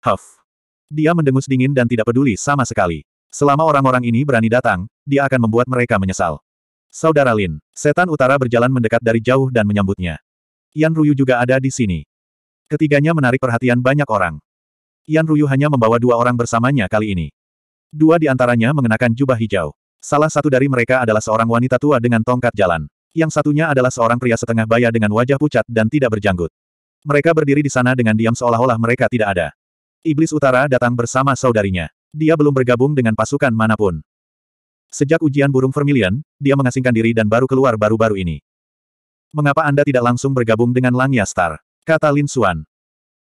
Huff. Dia mendengus dingin dan tidak peduli sama sekali. Selama orang-orang ini berani datang, dia akan membuat mereka menyesal. Saudara Lin, setan utara berjalan mendekat dari jauh dan menyambutnya. Yan Ruyu juga ada di sini. Ketiganya menarik perhatian banyak orang. Yan Ruyu hanya membawa dua orang bersamanya kali ini. Dua di antaranya mengenakan jubah hijau. Salah satu dari mereka adalah seorang wanita tua dengan tongkat jalan. Yang satunya adalah seorang pria setengah baya dengan wajah pucat dan tidak berjanggut. Mereka berdiri di sana dengan diam seolah-olah mereka tidak ada. Iblis Utara datang bersama saudarinya. Dia belum bergabung dengan pasukan manapun. Sejak ujian burung Vermilion, dia mengasingkan diri dan baru keluar baru-baru ini. Mengapa Anda tidak langsung bergabung dengan Langya Star? Kata Lin Xuan.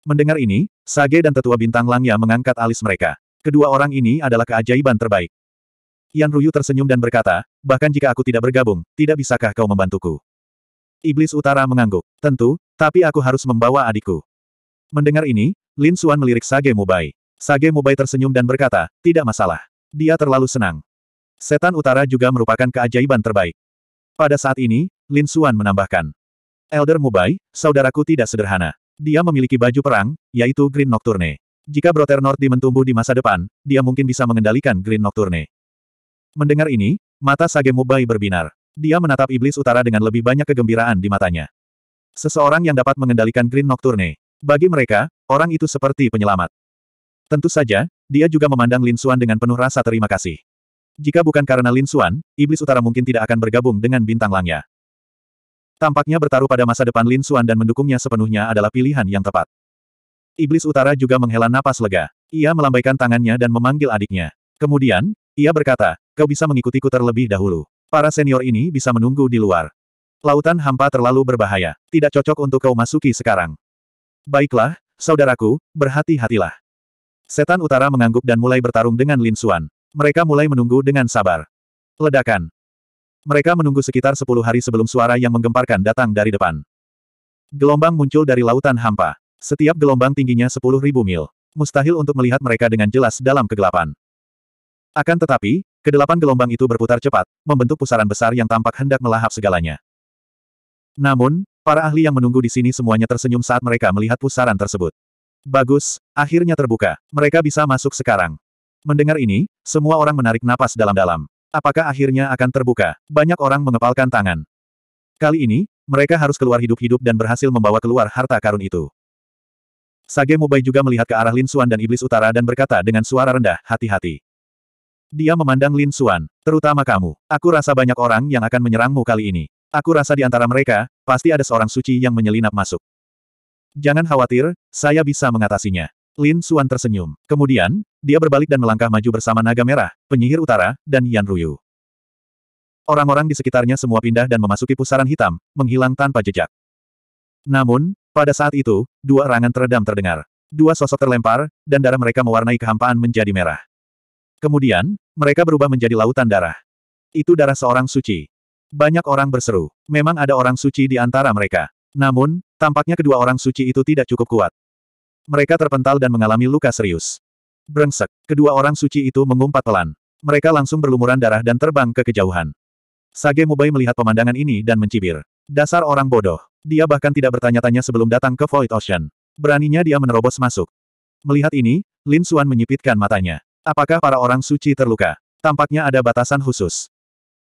Mendengar ini, Sage dan tetua bintang Langya mengangkat alis mereka. Kedua orang ini adalah keajaiban terbaik. Yan Ruyu tersenyum dan berkata, bahkan jika aku tidak bergabung, tidak bisakah kau membantuku? Iblis Utara mengangguk. Tentu, tapi aku harus membawa adikku. Mendengar ini, Lin Suan melirik Sage Mubai. Sage Mubai tersenyum dan berkata, tidak masalah. Dia terlalu senang. Setan Utara juga merupakan keajaiban terbaik. Pada saat ini, Lin Suan menambahkan. Elder Mubai, saudaraku tidak sederhana. Dia memiliki baju perang, yaitu Green Nocturne. Jika Brother North Demon di masa depan, dia mungkin bisa mengendalikan Green Nocturne. Mendengar ini, mata Sage Mubai berbinar. Dia menatap iblis utara dengan lebih banyak kegembiraan di matanya. Seseorang yang dapat mengendalikan Green Nocturne, bagi mereka, orang itu seperti penyelamat. Tentu saja, dia juga memandang Lin Xuan dengan penuh rasa terima kasih. Jika bukan karena Lin Xuan, Iblis Utara mungkin tidak akan bergabung dengan bintang langnya. Tampaknya bertaruh pada masa depan Lin Xuan dan mendukungnya sepenuhnya adalah pilihan yang tepat. Iblis Utara juga menghela napas lega. Ia melambaikan tangannya dan memanggil adiknya. Kemudian, ia berkata, kau bisa mengikutiku terlebih dahulu. Para senior ini bisa menunggu di luar. Lautan hampa terlalu berbahaya. Tidak cocok untuk kau masuki sekarang. Baiklah, saudaraku, berhati-hatilah. Setan utara mengangguk dan mulai bertarung dengan Lin Xuan. Mereka mulai menunggu dengan sabar. Ledakan. Mereka menunggu sekitar sepuluh hari sebelum suara yang menggemparkan datang dari depan. Gelombang muncul dari lautan hampa. Setiap gelombang tingginya sepuluh ribu mil. Mustahil untuk melihat mereka dengan jelas dalam kegelapan. Akan tetapi, kedelapan gelombang itu berputar cepat, membentuk pusaran besar yang tampak hendak melahap segalanya. Namun, Para ahli yang menunggu di sini semuanya tersenyum saat mereka melihat pusaran tersebut. Bagus, akhirnya terbuka. Mereka bisa masuk sekarang. Mendengar ini, semua orang menarik napas dalam-dalam. Apakah akhirnya akan terbuka? Banyak orang mengepalkan tangan. Kali ini, mereka harus keluar hidup-hidup dan berhasil membawa keluar harta karun itu. Sage Mubai juga melihat ke arah Lin Xuan dan Iblis Utara dan berkata dengan suara rendah, hati-hati. Dia memandang Lin Xuan, terutama kamu. Aku rasa banyak orang yang akan menyerangmu kali ini. Aku rasa di antara mereka, pasti ada seorang suci yang menyelinap masuk. Jangan khawatir, saya bisa mengatasinya. Lin Suan tersenyum. Kemudian, dia berbalik dan melangkah maju bersama Naga Merah, penyihir utara, dan Yan Ruyu. Orang-orang di sekitarnya semua pindah dan memasuki pusaran hitam, menghilang tanpa jejak. Namun, pada saat itu, dua erangan teredam terdengar. Dua sosok terlempar, dan darah mereka mewarnai kehampaan menjadi merah. Kemudian, mereka berubah menjadi lautan darah. Itu darah seorang suci. Banyak orang berseru. Memang ada orang suci di antara mereka. Namun, tampaknya kedua orang suci itu tidak cukup kuat. Mereka terpental dan mengalami luka serius. Brengsek, kedua orang suci itu mengumpat pelan. Mereka langsung berlumuran darah dan terbang ke kejauhan. Sage Mubai melihat pemandangan ini dan mencibir. Dasar orang bodoh. Dia bahkan tidak bertanya-tanya sebelum datang ke Void Ocean. Beraninya dia menerobos masuk. Melihat ini, Lin Suan menyipitkan matanya. Apakah para orang suci terluka? Tampaknya ada batasan khusus.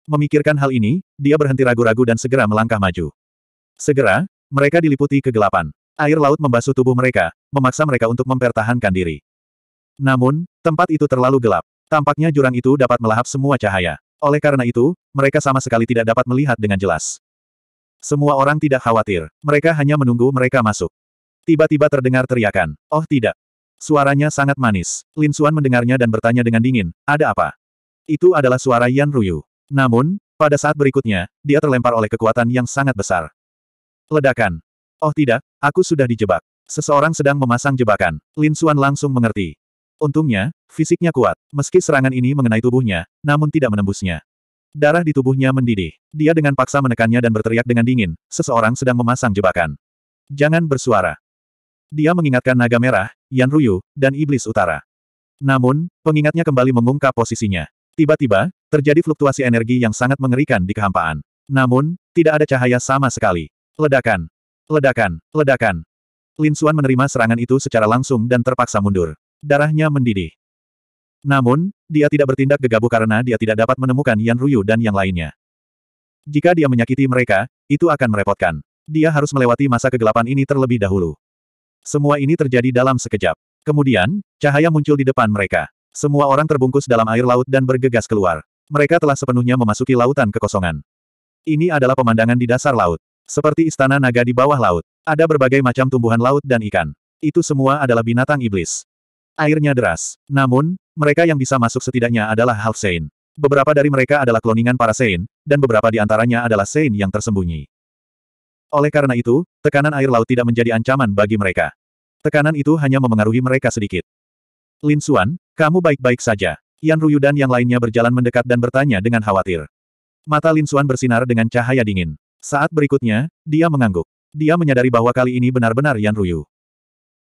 Memikirkan hal ini, dia berhenti ragu-ragu dan segera melangkah maju. Segera, mereka diliputi kegelapan. Air laut membasuh tubuh mereka, memaksa mereka untuk mempertahankan diri. Namun, tempat itu terlalu gelap. Tampaknya jurang itu dapat melahap semua cahaya. Oleh karena itu, mereka sama sekali tidak dapat melihat dengan jelas. Semua orang tidak khawatir. Mereka hanya menunggu mereka masuk. Tiba-tiba terdengar teriakan. Oh tidak. Suaranya sangat manis. Lin Suan mendengarnya dan bertanya dengan dingin, ada apa? Itu adalah suara Yan Ruyu. Namun, pada saat berikutnya, dia terlempar oleh kekuatan yang sangat besar. Ledakan. Oh tidak, aku sudah dijebak. Seseorang sedang memasang jebakan. Lin Xuan langsung mengerti. Untungnya, fisiknya kuat. Meski serangan ini mengenai tubuhnya, namun tidak menembusnya. Darah di tubuhnya mendidih. Dia dengan paksa menekannya dan berteriak dengan dingin, seseorang sedang memasang jebakan. Jangan bersuara. Dia mengingatkan naga merah, Yan Ruyu, dan iblis utara. Namun, pengingatnya kembali mengungkap posisinya. Tiba-tiba, Terjadi fluktuasi energi yang sangat mengerikan di kehampaan. Namun, tidak ada cahaya sama sekali. Ledakan! Ledakan! Ledakan! Lin Suan menerima serangan itu secara langsung dan terpaksa mundur. Darahnya mendidih. Namun, dia tidak bertindak gegabah karena dia tidak dapat menemukan Yan Ruyu dan yang lainnya. Jika dia menyakiti mereka, itu akan merepotkan. Dia harus melewati masa kegelapan ini terlebih dahulu. Semua ini terjadi dalam sekejap. Kemudian, cahaya muncul di depan mereka. Semua orang terbungkus dalam air laut dan bergegas keluar. Mereka telah sepenuhnya memasuki lautan kekosongan. Ini adalah pemandangan di dasar laut. Seperti istana naga di bawah laut. Ada berbagai macam tumbuhan laut dan ikan. Itu semua adalah binatang iblis. Airnya deras. Namun, mereka yang bisa masuk setidaknya adalah half Sein. Beberapa dari mereka adalah kloningan para Sein, dan beberapa di antaranya adalah Sein yang tersembunyi. Oleh karena itu, tekanan air laut tidak menjadi ancaman bagi mereka. Tekanan itu hanya memengaruhi mereka sedikit. Lin Xuan, kamu baik-baik saja. Yan Ruyu dan yang lainnya berjalan mendekat dan bertanya dengan khawatir. Mata Lin Xuan bersinar dengan cahaya dingin. Saat berikutnya, dia mengangguk. Dia menyadari bahwa kali ini benar-benar Yan Ruyu.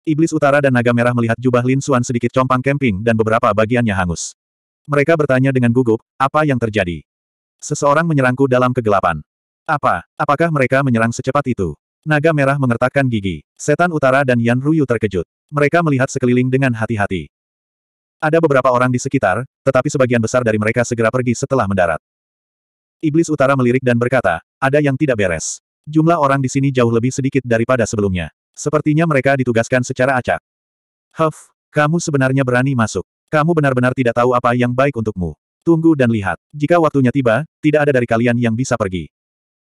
Iblis Utara dan Naga Merah melihat jubah Lin Xuan sedikit compang kemping dan beberapa bagiannya hangus. Mereka bertanya dengan gugup, apa yang terjadi? Seseorang menyerangku dalam kegelapan. Apa? Apakah mereka menyerang secepat itu? Naga Merah mengertakkan gigi. Setan Utara dan Yan Ruyu terkejut. Mereka melihat sekeliling dengan hati-hati. Ada beberapa orang di sekitar, tetapi sebagian besar dari mereka segera pergi setelah mendarat. Iblis utara melirik dan berkata, ada yang tidak beres. Jumlah orang di sini jauh lebih sedikit daripada sebelumnya. Sepertinya mereka ditugaskan secara acak. Huff, kamu sebenarnya berani masuk. Kamu benar-benar tidak tahu apa yang baik untukmu. Tunggu dan lihat. Jika waktunya tiba, tidak ada dari kalian yang bisa pergi.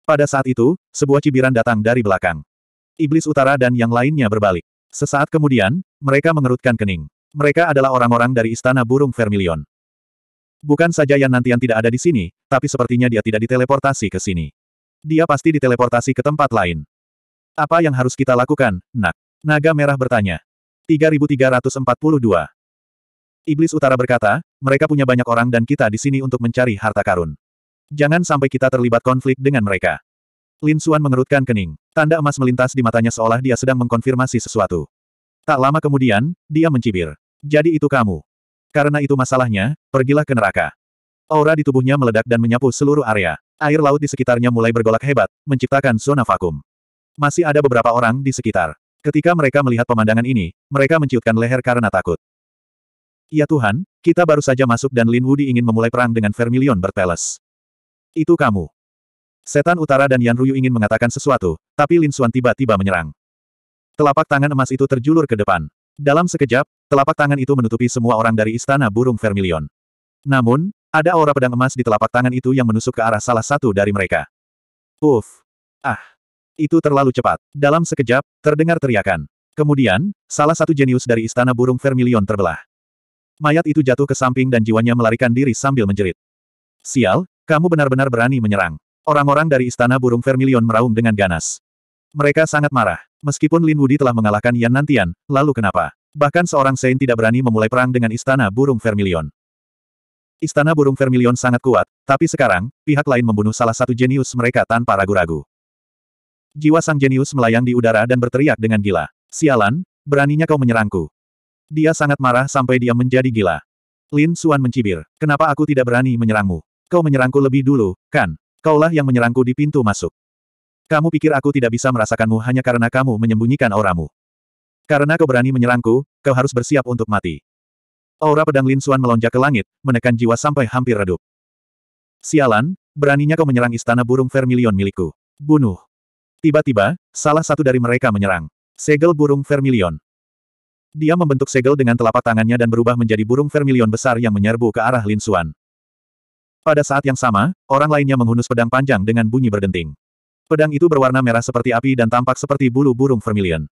Pada saat itu, sebuah cibiran datang dari belakang. Iblis utara dan yang lainnya berbalik. Sesaat kemudian, mereka mengerutkan kening. Mereka adalah orang-orang dari Istana Burung Vermilion. Bukan saja yang Nantian tidak ada di sini, tapi sepertinya dia tidak diteleportasi ke sini. Dia pasti diteleportasi ke tempat lain. Apa yang harus kita lakukan, nak? Naga Merah bertanya. 3342. Iblis Utara berkata, mereka punya banyak orang dan kita di sini untuk mencari harta karun. Jangan sampai kita terlibat konflik dengan mereka. Lin Suan mengerutkan kening. Tanda emas melintas di matanya seolah dia sedang mengkonfirmasi sesuatu. Tak lama kemudian, dia mencibir. Jadi itu kamu. Karena itu masalahnya, pergilah ke neraka. Aura di tubuhnya meledak dan menyapu seluruh area. Air laut di sekitarnya mulai bergolak hebat, menciptakan zona vakum. Masih ada beberapa orang di sekitar. Ketika mereka melihat pemandangan ini, mereka menciutkan leher karena takut. Ya Tuhan, kita baru saja masuk dan Lin Wudi ingin memulai perang dengan Vermilion Berpeles. Itu kamu. Setan Utara dan Yan Ruyu ingin mengatakan sesuatu, tapi Lin Xuan tiba-tiba menyerang. Telapak tangan emas itu terjulur ke depan. Dalam sekejap, telapak tangan itu menutupi semua orang dari istana burung Vermilion. Namun, ada aura pedang emas di telapak tangan itu yang menusuk ke arah salah satu dari mereka. Uff! Ah! Itu terlalu cepat. Dalam sekejap, terdengar teriakan. Kemudian, salah satu jenius dari istana burung Vermilion terbelah. Mayat itu jatuh ke samping dan jiwanya melarikan diri sambil menjerit. Sial, kamu benar-benar berani menyerang. Orang-orang dari istana burung Vermilion meraung dengan ganas. Mereka sangat marah. Meskipun Lin Wudi telah mengalahkan Yan Nantian, lalu kenapa? Bahkan seorang Sein tidak berani memulai perang dengan Istana Burung Vermilion. Istana Burung Vermilion sangat kuat, tapi sekarang, pihak lain membunuh salah satu jenius mereka tanpa ragu-ragu. Jiwa sang jenius melayang di udara dan berteriak dengan gila. Sialan, beraninya kau menyerangku. Dia sangat marah sampai dia menjadi gila. Lin Suan mencibir. Kenapa aku tidak berani menyerangmu? Kau menyerangku lebih dulu, kan? Kaulah yang menyerangku di pintu masuk. Kamu pikir aku tidak bisa merasakanmu hanya karena kamu menyembunyikan auramu. Karena kau berani menyerangku, kau harus bersiap untuk mati. Aura pedang Lin Xuan melonjak ke langit, menekan jiwa sampai hampir redup. Sialan, beraninya kau menyerang istana burung vermilion milikku. Bunuh. Tiba-tiba, salah satu dari mereka menyerang. Segel burung vermilion. Dia membentuk segel dengan telapak tangannya dan berubah menjadi burung vermilion besar yang menyerbu ke arah Lin Xuan. Pada saat yang sama, orang lainnya menghunus pedang panjang dengan bunyi berdenting. Pedang itu berwarna merah seperti api dan tampak seperti bulu burung vermilion.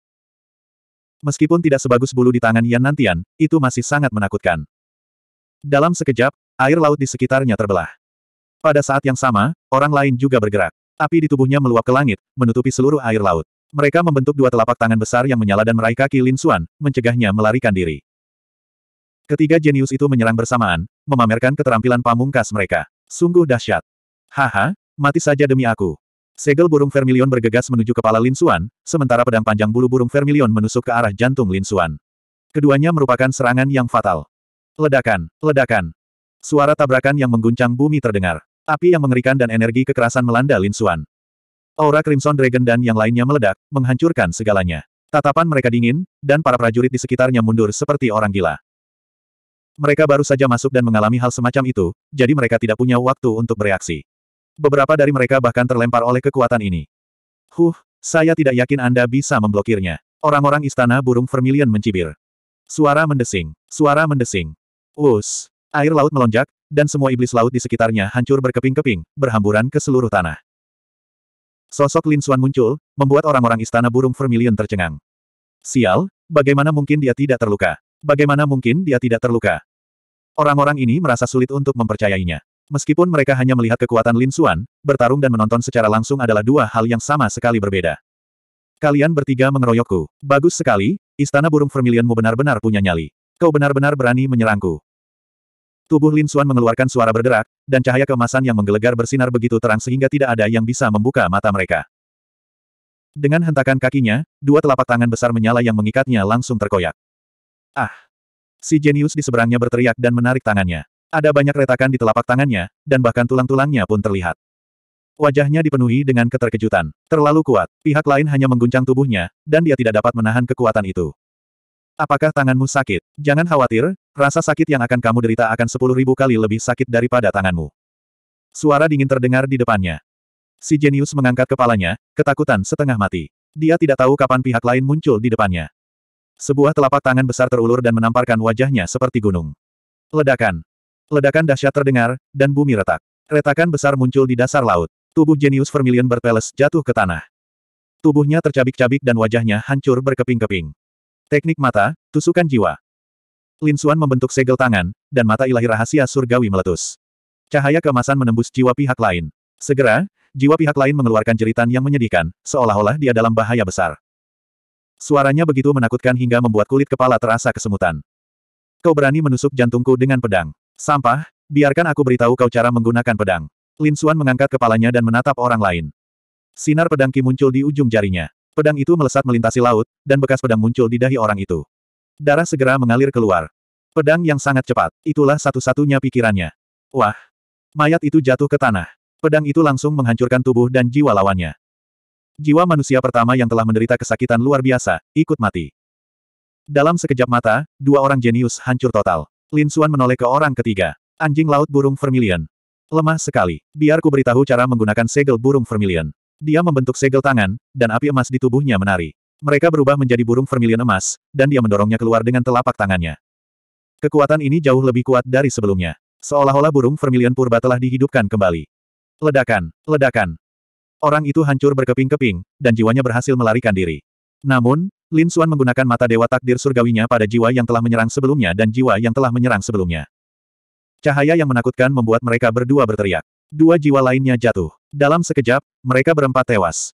Meskipun tidak sebagus bulu di tangan Yan Nantian, itu masih sangat menakutkan. Dalam sekejap, air laut di sekitarnya terbelah. Pada saat yang sama, orang lain juga bergerak. Api di tubuhnya meluap ke langit, menutupi seluruh air laut. Mereka membentuk dua telapak tangan besar yang menyala dan meraih kaki Lin Xuan, mencegahnya melarikan diri. Ketiga jenius itu menyerang bersamaan, memamerkan keterampilan pamungkas mereka. Sungguh dahsyat. Haha, mati saja demi aku. Segel burung vermilion bergegas menuju kepala Lin Xuan, sementara pedang panjang bulu burung vermilion menusuk ke arah jantung Lin Xuan. Keduanya merupakan serangan yang fatal. Ledakan, ledakan. Suara tabrakan yang mengguncang bumi terdengar. Api yang mengerikan dan energi kekerasan melanda Lin Xuan. Aura Crimson Dragon dan yang lainnya meledak, menghancurkan segalanya. Tatapan mereka dingin, dan para prajurit di sekitarnya mundur seperti orang gila. Mereka baru saja masuk dan mengalami hal semacam itu, jadi mereka tidak punya waktu untuk bereaksi. Beberapa dari mereka bahkan terlempar oleh kekuatan ini. Huh, saya tidak yakin Anda bisa memblokirnya. Orang-orang istana burung vermilion mencibir. Suara mendesing. Suara mendesing. Us. Air laut melonjak, dan semua iblis laut di sekitarnya hancur berkeping-keping, berhamburan ke seluruh tanah. Sosok Lin Xuan muncul, membuat orang-orang istana burung vermilion tercengang. Sial, bagaimana mungkin dia tidak terluka? Bagaimana mungkin dia tidak terluka? Orang-orang ini merasa sulit untuk mempercayainya. Meskipun mereka hanya melihat kekuatan Lin Xuan, bertarung dan menonton secara langsung adalah dua hal yang sama sekali berbeda. Kalian bertiga mengeroyokku. Bagus sekali, istana burung vermilionmu benar-benar punya nyali. Kau benar-benar berani menyerangku. Tubuh Lin Xuan mengeluarkan suara berderak, dan cahaya kemasan yang menggelegar bersinar begitu terang sehingga tidak ada yang bisa membuka mata mereka. Dengan hentakan kakinya, dua telapak tangan besar menyala yang mengikatnya langsung terkoyak. Ah! Si jenius di seberangnya berteriak dan menarik tangannya. Ada banyak retakan di telapak tangannya, dan bahkan tulang-tulangnya pun terlihat. Wajahnya dipenuhi dengan keterkejutan. Terlalu kuat, pihak lain hanya mengguncang tubuhnya, dan dia tidak dapat menahan kekuatan itu. Apakah tanganmu sakit? Jangan khawatir, rasa sakit yang akan kamu derita akan sepuluh ribu kali lebih sakit daripada tanganmu. Suara dingin terdengar di depannya. Si jenius mengangkat kepalanya, ketakutan setengah mati. Dia tidak tahu kapan pihak lain muncul di depannya. Sebuah telapak tangan besar terulur dan menamparkan wajahnya seperti gunung. Ledakan. Ledakan dahsyat terdengar, dan bumi retak. Retakan besar muncul di dasar laut. Tubuh jenius Vermilion berpeles jatuh ke tanah. Tubuhnya tercabik-cabik dan wajahnya hancur berkeping-keping. Teknik mata, tusukan jiwa. Lin Suan membentuk segel tangan, dan mata ilahi rahasia surgawi meletus. Cahaya kemasan menembus jiwa pihak lain. Segera, jiwa pihak lain mengeluarkan jeritan yang menyedihkan, seolah-olah dia dalam bahaya besar. Suaranya begitu menakutkan hingga membuat kulit kepala terasa kesemutan. Kau berani menusuk jantungku dengan pedang. Sampah, biarkan aku beritahu kau cara menggunakan pedang. Lin Xuan mengangkat kepalanya dan menatap orang lain. Sinar pedang Ki muncul di ujung jarinya. Pedang itu melesat melintasi laut, dan bekas pedang muncul di dahi orang itu. Darah segera mengalir keluar. Pedang yang sangat cepat, itulah satu-satunya pikirannya. Wah! Mayat itu jatuh ke tanah. Pedang itu langsung menghancurkan tubuh dan jiwa lawannya. Jiwa manusia pertama yang telah menderita kesakitan luar biasa, ikut mati. Dalam sekejap mata, dua orang jenius hancur total. Lin Suan menoleh ke orang ketiga. Anjing laut burung vermilion. Lemah sekali. Biar ku beritahu cara menggunakan segel burung vermilion. Dia membentuk segel tangan, dan api emas di tubuhnya menari. Mereka berubah menjadi burung vermilion emas, dan dia mendorongnya keluar dengan telapak tangannya. Kekuatan ini jauh lebih kuat dari sebelumnya. Seolah-olah burung vermilion purba telah dihidupkan kembali. Ledakan, ledakan. Orang itu hancur berkeping-keping, dan jiwanya berhasil melarikan diri. Namun, Lin Xuan menggunakan mata dewa takdir surgawinya pada jiwa yang telah menyerang sebelumnya dan jiwa yang telah menyerang sebelumnya. Cahaya yang menakutkan membuat mereka berdua berteriak. Dua jiwa lainnya jatuh. Dalam sekejap, mereka berempat tewas.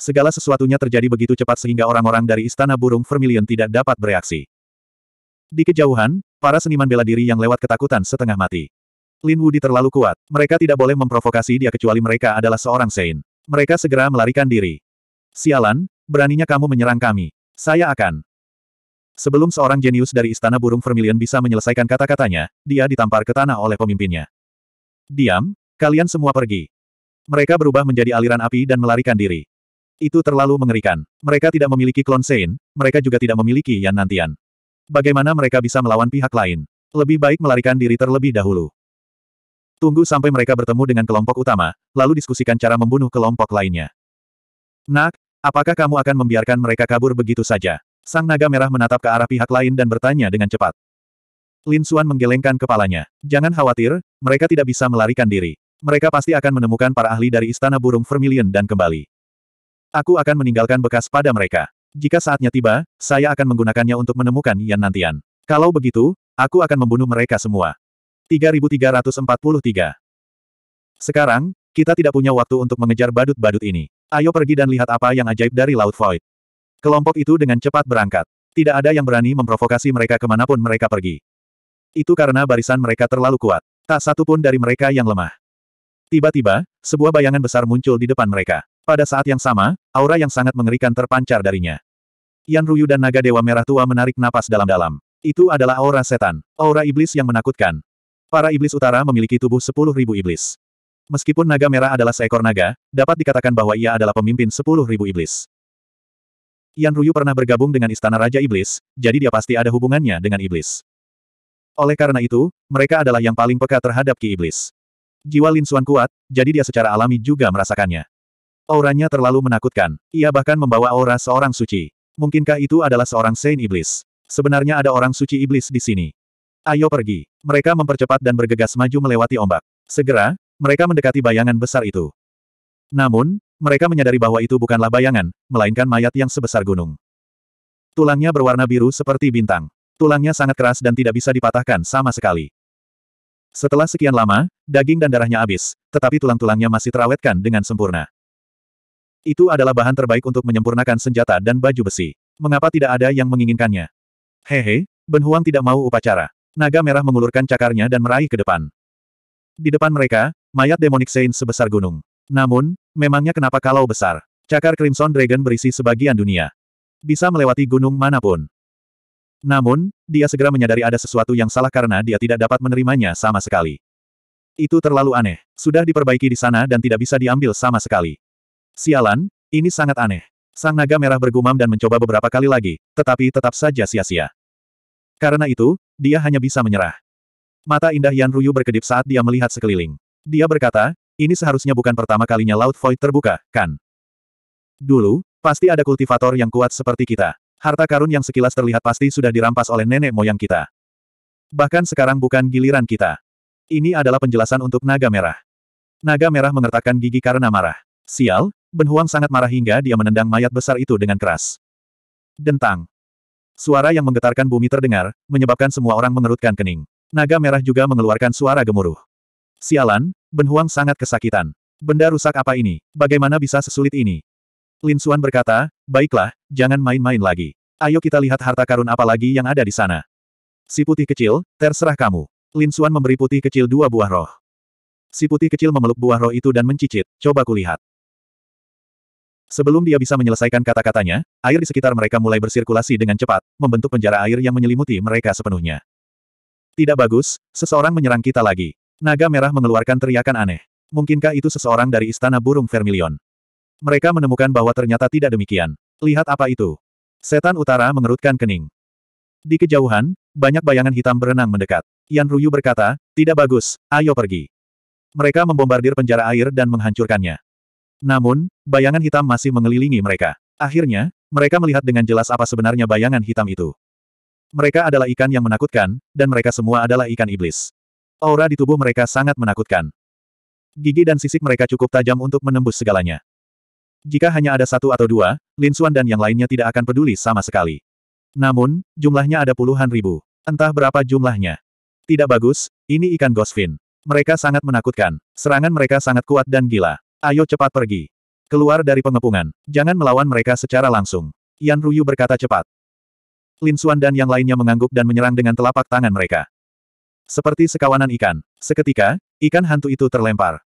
Segala sesuatunya terjadi begitu cepat sehingga orang-orang dari Istana Burung Vermilion tidak dapat bereaksi. Di kejauhan, para seniman bela diri yang lewat ketakutan setengah mati. Lin Wudi terlalu kuat, mereka tidak boleh memprovokasi dia kecuali mereka adalah seorang Sein. Mereka segera melarikan diri. Sialan, Beraninya kamu menyerang kami. Saya akan. Sebelum seorang jenius dari Istana Burung Vermilion bisa menyelesaikan kata-katanya, dia ditampar ke tanah oleh pemimpinnya. Diam, kalian semua pergi. Mereka berubah menjadi aliran api dan melarikan diri. Itu terlalu mengerikan. Mereka tidak memiliki klon Sein, mereka juga tidak memiliki Yan Nantian. Bagaimana mereka bisa melawan pihak lain? Lebih baik melarikan diri terlebih dahulu. Tunggu sampai mereka bertemu dengan kelompok utama, lalu diskusikan cara membunuh kelompok lainnya. Nak, Apakah kamu akan membiarkan mereka kabur begitu saja? Sang naga merah menatap ke arah pihak lain dan bertanya dengan cepat. Lin Suan menggelengkan kepalanya. Jangan khawatir, mereka tidak bisa melarikan diri. Mereka pasti akan menemukan para ahli dari Istana Burung Vermilion dan kembali. Aku akan meninggalkan bekas pada mereka. Jika saatnya tiba, saya akan menggunakannya untuk menemukan Yan Nantian. Kalau begitu, aku akan membunuh mereka semua. 3343 Sekarang, kita tidak punya waktu untuk mengejar badut-badut ini. Ayo pergi dan lihat apa yang ajaib dari Laut Void. Kelompok itu dengan cepat berangkat. Tidak ada yang berani memprovokasi mereka kemanapun mereka pergi. Itu karena barisan mereka terlalu kuat. Tak satu pun dari mereka yang lemah. Tiba-tiba, sebuah bayangan besar muncul di depan mereka. Pada saat yang sama, aura yang sangat mengerikan terpancar darinya. Yan Ruyu dan Naga Dewa Merah Tua menarik napas dalam-dalam. Itu adalah aura setan, aura iblis yang menakutkan. Para iblis utara memiliki tubuh sepuluh ribu iblis. Meskipun naga merah adalah seekor naga, dapat dikatakan bahwa ia adalah pemimpin sepuluh ribu iblis. Yan Ruyu pernah bergabung dengan Istana Raja Iblis, jadi dia pasti ada hubungannya dengan iblis. Oleh karena itu, mereka adalah yang paling peka terhadap ki iblis. Jiwa Lin Xuan kuat, jadi dia secara alami juga merasakannya. Auranya terlalu menakutkan. Ia bahkan membawa aura seorang suci. Mungkinkah itu adalah seorang Saint Iblis? Sebenarnya ada orang suci iblis di sini. Ayo pergi. Mereka mempercepat dan bergegas maju melewati ombak. Segera, mereka mendekati bayangan besar itu. Namun, mereka menyadari bahwa itu bukanlah bayangan, melainkan mayat yang sebesar gunung. Tulangnya berwarna biru seperti bintang. Tulangnya sangat keras dan tidak bisa dipatahkan sama sekali. Setelah sekian lama, daging dan darahnya habis, tetapi tulang-tulangnya masih terawetkan dengan sempurna. Itu adalah bahan terbaik untuk menyempurnakan senjata dan baju besi. Mengapa tidak ada yang menginginkannya? Hehe, Ben Huang tidak mau upacara. Naga merah mengulurkan cakarnya dan meraih ke depan. Di depan mereka, mayat demonik Saint sebesar gunung. Namun, memangnya kenapa kalau besar? Cakar Crimson Dragon berisi sebagian dunia. Bisa melewati gunung manapun. Namun, dia segera menyadari ada sesuatu yang salah karena dia tidak dapat menerimanya sama sekali. Itu terlalu aneh. Sudah diperbaiki di sana dan tidak bisa diambil sama sekali. Sialan, ini sangat aneh. Sang naga merah bergumam dan mencoba beberapa kali lagi, tetapi tetap saja sia-sia. Karena itu, dia hanya bisa menyerah. Mata indah Yan Ruyu berkedip saat dia melihat sekeliling. Dia berkata, ini seharusnya bukan pertama kalinya Laut Void terbuka, kan? Dulu, pasti ada kultivator yang kuat seperti kita. Harta karun yang sekilas terlihat pasti sudah dirampas oleh nenek moyang kita. Bahkan sekarang bukan giliran kita. Ini adalah penjelasan untuk naga merah. Naga merah mengertakkan gigi karena marah. Sial, Ben Huang sangat marah hingga dia menendang mayat besar itu dengan keras. Dentang. Suara yang menggetarkan bumi terdengar, menyebabkan semua orang mengerutkan kening. Naga merah juga mengeluarkan suara gemuruh. Sialan, Ben Huang sangat kesakitan. Benda rusak apa ini? Bagaimana bisa sesulit ini? Lin Xuan berkata, baiklah, jangan main-main lagi. Ayo kita lihat harta karun apa lagi yang ada di sana. Si putih kecil, terserah kamu. Lin Xuan memberi putih kecil dua buah roh. Si putih kecil memeluk buah roh itu dan mencicit, coba kulihat. Sebelum dia bisa menyelesaikan kata-katanya, air di sekitar mereka mulai bersirkulasi dengan cepat, membentuk penjara air yang menyelimuti mereka sepenuhnya. Tidak bagus, seseorang menyerang kita lagi. Naga merah mengeluarkan teriakan aneh. Mungkinkah itu seseorang dari istana burung Vermilion? Mereka menemukan bahwa ternyata tidak demikian. Lihat apa itu. Setan utara mengerutkan kening. Di kejauhan, banyak bayangan hitam berenang mendekat. Yan Ruyu berkata, tidak bagus, ayo pergi. Mereka membombardir penjara air dan menghancurkannya. Namun, bayangan hitam masih mengelilingi mereka. Akhirnya, mereka melihat dengan jelas apa sebenarnya bayangan hitam itu. Mereka adalah ikan yang menakutkan, dan mereka semua adalah ikan iblis. Aura di tubuh mereka sangat menakutkan. Gigi dan sisik mereka cukup tajam untuk menembus segalanya. Jika hanya ada satu atau dua, Lin Xuan dan yang lainnya tidak akan peduli sama sekali. Namun, jumlahnya ada puluhan ribu. Entah berapa jumlahnya. Tidak bagus, ini ikan gosfin. Mereka sangat menakutkan. Serangan mereka sangat kuat dan gila. Ayo cepat pergi. Keluar dari pengepungan. Jangan melawan mereka secara langsung. Yan Ruyu berkata cepat. Lin Xuan dan yang lainnya mengangguk dan menyerang dengan telapak tangan mereka. Seperti sekawanan ikan. Seketika, ikan hantu itu terlempar.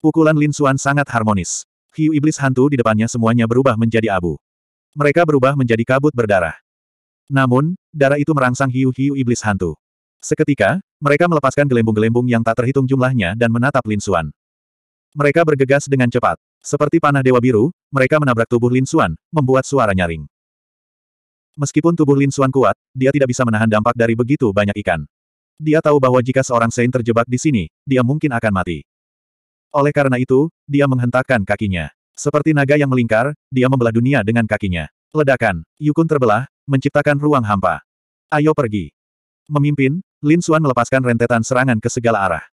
Pukulan Lin Xuan sangat harmonis. Hiu iblis hantu di depannya semuanya berubah menjadi abu. Mereka berubah menjadi kabut berdarah. Namun, darah itu merangsang hiu-hiu iblis hantu. Seketika, mereka melepaskan gelembung-gelembung yang tak terhitung jumlahnya dan menatap Lin Xuan. Mereka bergegas dengan cepat. Seperti panah dewa biru, mereka menabrak tubuh Lin Xuan, membuat suara nyaring. Meskipun tubuh Lin Xuan kuat, dia tidak bisa menahan dampak dari begitu banyak ikan. Dia tahu bahwa jika seorang Saint terjebak di sini, dia mungkin akan mati. Oleh karena itu, dia menghentakkan kakinya. Seperti naga yang melingkar, dia membelah dunia dengan kakinya. Ledakan, Yukun terbelah, menciptakan ruang hampa. Ayo pergi. Memimpin, Lin Xuan melepaskan rentetan serangan ke segala arah.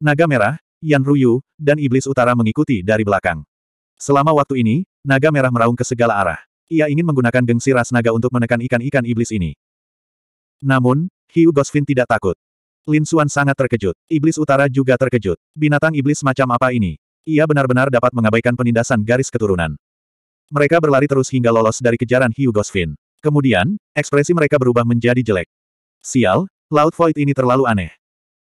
Naga merah, Yan Ruyu, dan Iblis Utara mengikuti dari belakang. Selama waktu ini, naga merah meraung ke segala arah. Ia ingin menggunakan gengsi ras naga untuk menekan ikan-ikan iblis ini. Namun, Hiu Gosvin tidak takut. Lin Xuan sangat terkejut. Iblis utara juga terkejut. Binatang iblis macam apa ini? Ia benar-benar dapat mengabaikan penindasan garis keturunan. Mereka berlari terus hingga lolos dari kejaran Hiu Gosvin. Kemudian, ekspresi mereka berubah menjadi jelek. Sial, Laut Void ini terlalu aneh.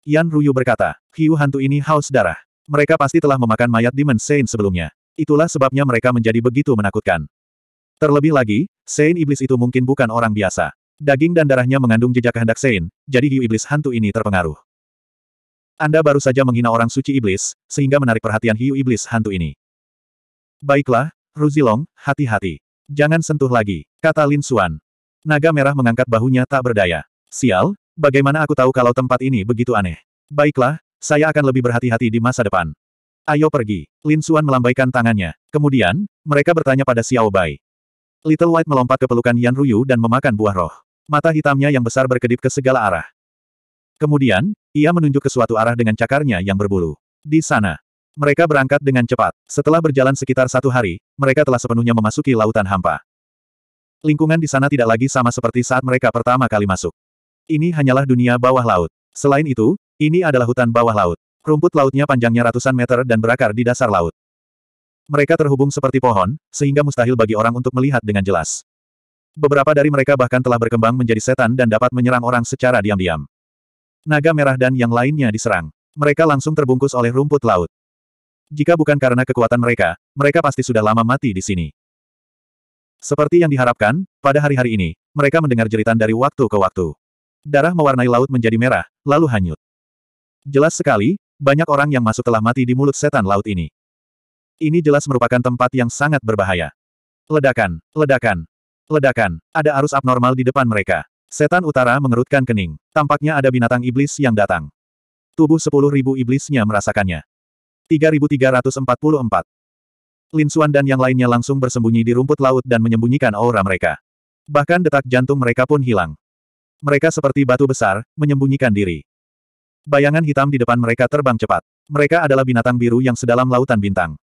Yan Ruyu berkata, hiu hantu ini haus darah. Mereka pasti telah memakan mayat Demon Saint sebelumnya. Itulah sebabnya mereka menjadi begitu menakutkan. Terlebih lagi, Saint Iblis itu mungkin bukan orang biasa. Daging dan darahnya mengandung jejak kehendak Sein, jadi hiu iblis hantu ini terpengaruh. Anda baru saja menghina orang suci iblis, sehingga menarik perhatian hiu iblis hantu ini. Baiklah, Ruzilong, hati-hati. Jangan sentuh lagi, kata Lin Suan. Naga merah mengangkat bahunya tak berdaya. Sial, bagaimana aku tahu kalau tempat ini begitu aneh? Baiklah, saya akan lebih berhati-hati di masa depan. Ayo pergi. Lin Suan melambaikan tangannya. Kemudian, mereka bertanya pada Xiao Bai. Little White melompat ke pelukan Yan Ruyu dan memakan buah roh. Mata hitamnya yang besar berkedip ke segala arah. Kemudian, ia menunjuk ke suatu arah dengan cakarnya yang berbulu. Di sana. Mereka berangkat dengan cepat. Setelah berjalan sekitar satu hari, mereka telah sepenuhnya memasuki lautan hampa. Lingkungan di sana tidak lagi sama seperti saat mereka pertama kali masuk. Ini hanyalah dunia bawah laut. Selain itu, ini adalah hutan bawah laut. Rumput lautnya panjangnya ratusan meter dan berakar di dasar laut. Mereka terhubung seperti pohon, sehingga mustahil bagi orang untuk melihat dengan jelas. Beberapa dari mereka bahkan telah berkembang menjadi setan dan dapat menyerang orang secara diam-diam. Naga merah dan yang lainnya diserang. Mereka langsung terbungkus oleh rumput laut. Jika bukan karena kekuatan mereka, mereka pasti sudah lama mati di sini. Seperti yang diharapkan, pada hari-hari ini, mereka mendengar jeritan dari waktu ke waktu. Darah mewarnai laut menjadi merah, lalu hanyut. Jelas sekali, banyak orang yang masuk telah mati di mulut setan laut ini. Ini jelas merupakan tempat yang sangat berbahaya. Ledakan, ledakan, Ledakan. Ada arus abnormal di depan mereka. Setan utara mengerutkan kening. Tampaknya ada binatang iblis yang datang. Tubuh sepuluh ribu iblisnya merasakannya. 3344. Lin Xuan dan yang lainnya langsung bersembunyi di rumput laut dan menyembunyikan aura mereka. Bahkan detak jantung mereka pun hilang. Mereka seperti batu besar, menyembunyikan diri. Bayangan hitam di depan mereka terbang cepat. Mereka adalah binatang biru yang sedalam lautan bintang.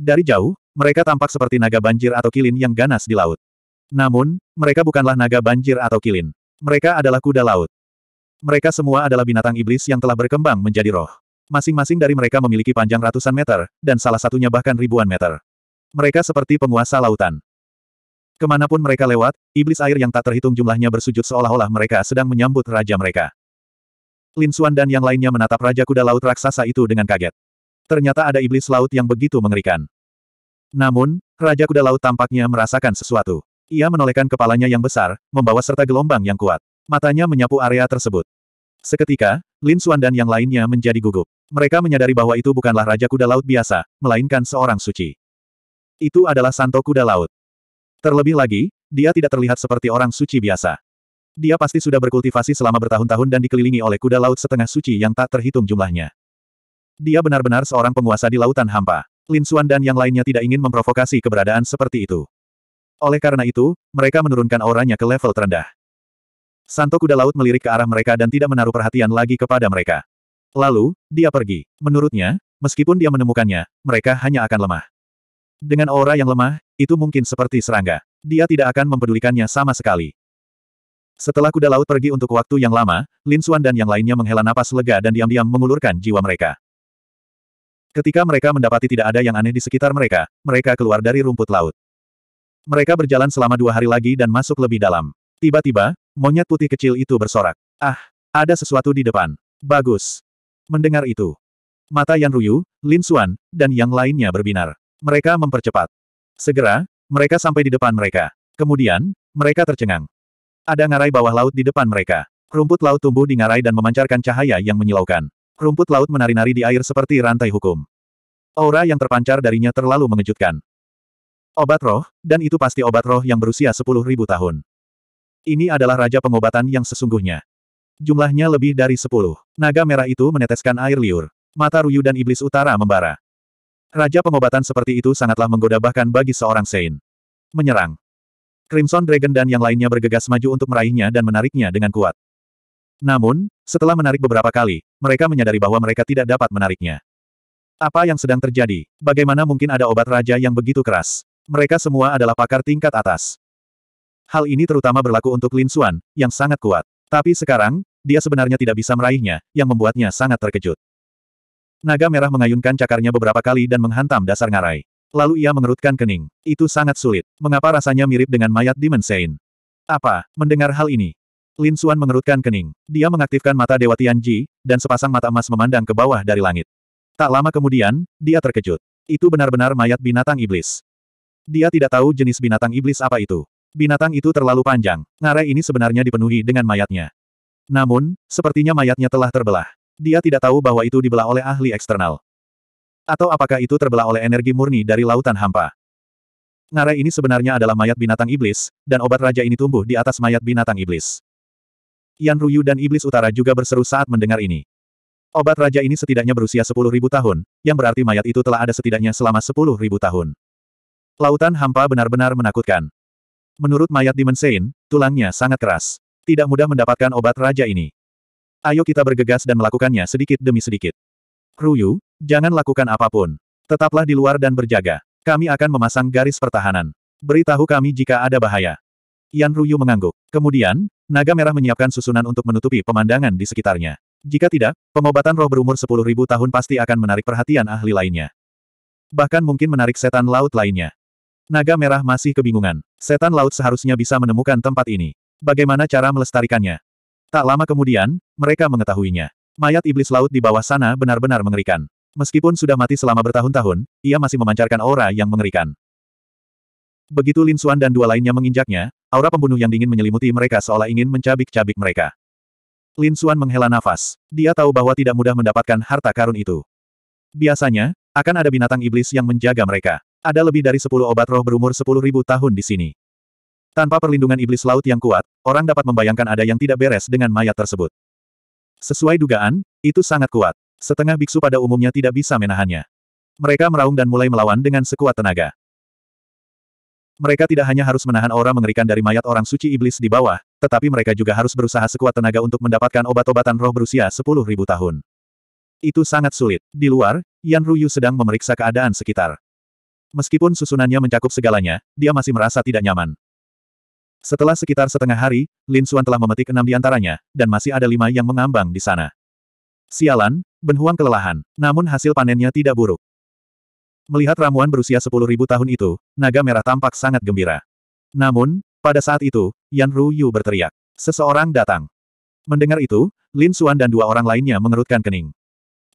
Dari jauh, mereka tampak seperti naga banjir atau kilin yang ganas di laut. Namun, mereka bukanlah naga banjir atau kilin. Mereka adalah kuda laut. Mereka semua adalah binatang iblis yang telah berkembang menjadi roh. Masing-masing dari mereka memiliki panjang ratusan meter, dan salah satunya bahkan ribuan meter. Mereka seperti penguasa lautan. Kemanapun mereka lewat, iblis air yang tak terhitung jumlahnya bersujud seolah-olah mereka sedang menyambut raja mereka. Lin Xuan dan yang lainnya menatap Raja Kuda Laut Raksasa itu dengan kaget. Ternyata ada iblis laut yang begitu mengerikan. Namun, Raja Kuda Laut tampaknya merasakan sesuatu. Ia menolehkan kepalanya yang besar, membawa serta gelombang yang kuat. Matanya menyapu area tersebut. Seketika, Lin Xuan dan yang lainnya menjadi gugup. Mereka menyadari bahwa itu bukanlah Raja Kuda Laut biasa, melainkan seorang suci. Itu adalah Santo Kuda Laut. Terlebih lagi, dia tidak terlihat seperti orang suci biasa. Dia pasti sudah berkultivasi selama bertahun-tahun dan dikelilingi oleh kuda laut setengah suci yang tak terhitung jumlahnya. Dia benar-benar seorang penguasa di lautan hampa. Lin Xuan dan yang lainnya tidak ingin memprovokasi keberadaan seperti itu. Oleh karena itu, mereka menurunkan auranya ke level terendah. Santo kuda laut melirik ke arah mereka dan tidak menaruh perhatian lagi kepada mereka. Lalu, dia pergi. Menurutnya, meskipun dia menemukannya, mereka hanya akan lemah. Dengan aura yang lemah, itu mungkin seperti serangga. Dia tidak akan mempedulikannya sama sekali. Setelah kuda laut pergi untuk waktu yang lama, Lin Xuan dan yang lainnya menghela napas lega dan diam-diam mengulurkan jiwa mereka. Ketika mereka mendapati tidak ada yang aneh di sekitar mereka, mereka keluar dari rumput laut. Mereka berjalan selama dua hari lagi dan masuk lebih dalam. Tiba-tiba, monyet putih kecil itu bersorak. Ah, ada sesuatu di depan. Bagus. Mendengar itu. Mata Yan Ruyu, Lin Xuan, dan yang lainnya berbinar. Mereka mempercepat. Segera, mereka sampai di depan mereka. Kemudian, mereka tercengang. Ada ngarai bawah laut di depan mereka. Rumput laut tumbuh di ngarai dan memancarkan cahaya yang menyilaukan. Rumput laut menari-nari di air seperti rantai hukum. Aura yang terpancar darinya terlalu mengejutkan. Obat roh, dan itu pasti obat roh yang berusia 10.000 tahun. Ini adalah raja pengobatan yang sesungguhnya. Jumlahnya lebih dari 10. Naga merah itu meneteskan air liur. Mata Ruyu dan Iblis Utara membara. Raja pengobatan seperti itu sangatlah menggoda bahkan bagi seorang Sein. Menyerang. Crimson Dragon dan yang lainnya bergegas maju untuk meraihnya dan menariknya dengan kuat. Namun, setelah menarik beberapa kali, mereka menyadari bahwa mereka tidak dapat menariknya. Apa yang sedang terjadi? Bagaimana mungkin ada obat raja yang begitu keras? Mereka semua adalah pakar tingkat atas. Hal ini terutama berlaku untuk Lin Xuan, yang sangat kuat. Tapi sekarang, dia sebenarnya tidak bisa meraihnya, yang membuatnya sangat terkejut. Naga merah mengayunkan cakarnya beberapa kali dan menghantam dasar ngarai. Lalu ia mengerutkan kening. Itu sangat sulit. Mengapa rasanya mirip dengan mayat Demon Sein? Apa, mendengar hal ini? Lin Xuan mengerutkan kening. Dia mengaktifkan mata Dewa Tianji, dan sepasang mata emas memandang ke bawah dari langit. Tak lama kemudian, dia terkejut. Itu benar-benar mayat binatang iblis. Dia tidak tahu jenis binatang iblis apa itu. Binatang itu terlalu panjang. Ngarai ini sebenarnya dipenuhi dengan mayatnya. Namun, sepertinya mayatnya telah terbelah. Dia tidak tahu bahwa itu dibelah oleh ahli eksternal. Atau apakah itu terbelah oleh energi murni dari lautan hampa. Ngarai ini sebenarnya adalah mayat binatang iblis, dan obat raja ini tumbuh di atas mayat binatang iblis. Yan Ruyu dan Iblis Utara juga berseru saat mendengar ini. Obat raja ini setidaknya berusia 10.000 tahun, yang berarti mayat itu telah ada setidaknya selama 10.000 tahun. Lautan hampa benar-benar menakutkan. Menurut mayat Dimensein, tulangnya sangat keras. Tidak mudah mendapatkan obat raja ini. Ayo kita bergegas dan melakukannya sedikit demi sedikit. Ruyu, jangan lakukan apapun. Tetaplah di luar dan berjaga. Kami akan memasang garis pertahanan. Beritahu kami jika ada bahaya. Yan Ruyu mengangguk. Kemudian, naga merah menyiapkan susunan untuk menutupi pemandangan di sekitarnya. Jika tidak, pengobatan roh berumur 10.000 tahun pasti akan menarik perhatian ahli lainnya. Bahkan mungkin menarik setan laut lainnya. Naga merah masih kebingungan. Setan laut seharusnya bisa menemukan tempat ini. Bagaimana cara melestarikannya? Tak lama kemudian, mereka mengetahuinya. Mayat iblis laut di bawah sana benar-benar mengerikan. Meskipun sudah mati selama bertahun-tahun, ia masih memancarkan aura yang mengerikan. Begitu Lin Xuan dan dua lainnya menginjaknya, aura pembunuh yang dingin menyelimuti mereka seolah ingin mencabik-cabik mereka. Lin Xuan menghela nafas. Dia tahu bahwa tidak mudah mendapatkan harta karun itu. Biasanya, akan ada binatang iblis yang menjaga mereka. Ada lebih dari sepuluh obat roh berumur sepuluh ribu tahun di sini. Tanpa perlindungan iblis laut yang kuat, orang dapat membayangkan ada yang tidak beres dengan mayat tersebut. Sesuai dugaan, itu sangat kuat. Setengah biksu pada umumnya tidak bisa menahannya. Mereka meraung dan mulai melawan dengan sekuat tenaga. Mereka tidak hanya harus menahan aura mengerikan dari mayat orang suci iblis di bawah, tetapi mereka juga harus berusaha sekuat tenaga untuk mendapatkan obat-obatan roh berusia sepuluh ribu tahun. Itu sangat sulit. Di luar, Yan Ruyu sedang memeriksa keadaan sekitar. Meskipun susunannya mencakup segalanya, dia masih merasa tidak nyaman. Setelah sekitar setengah hari, Lin Xuan telah memetik enam di antaranya, dan masih ada lima yang mengambang di sana. Sialan, Benhuang kelelahan, namun hasil panennya tidak buruk. Melihat ramuan berusia sepuluh ribu tahun itu, naga merah tampak sangat gembira. Namun, pada saat itu, Yan Ru Yu berteriak. Seseorang datang. Mendengar itu, Lin Xuan dan dua orang lainnya mengerutkan kening.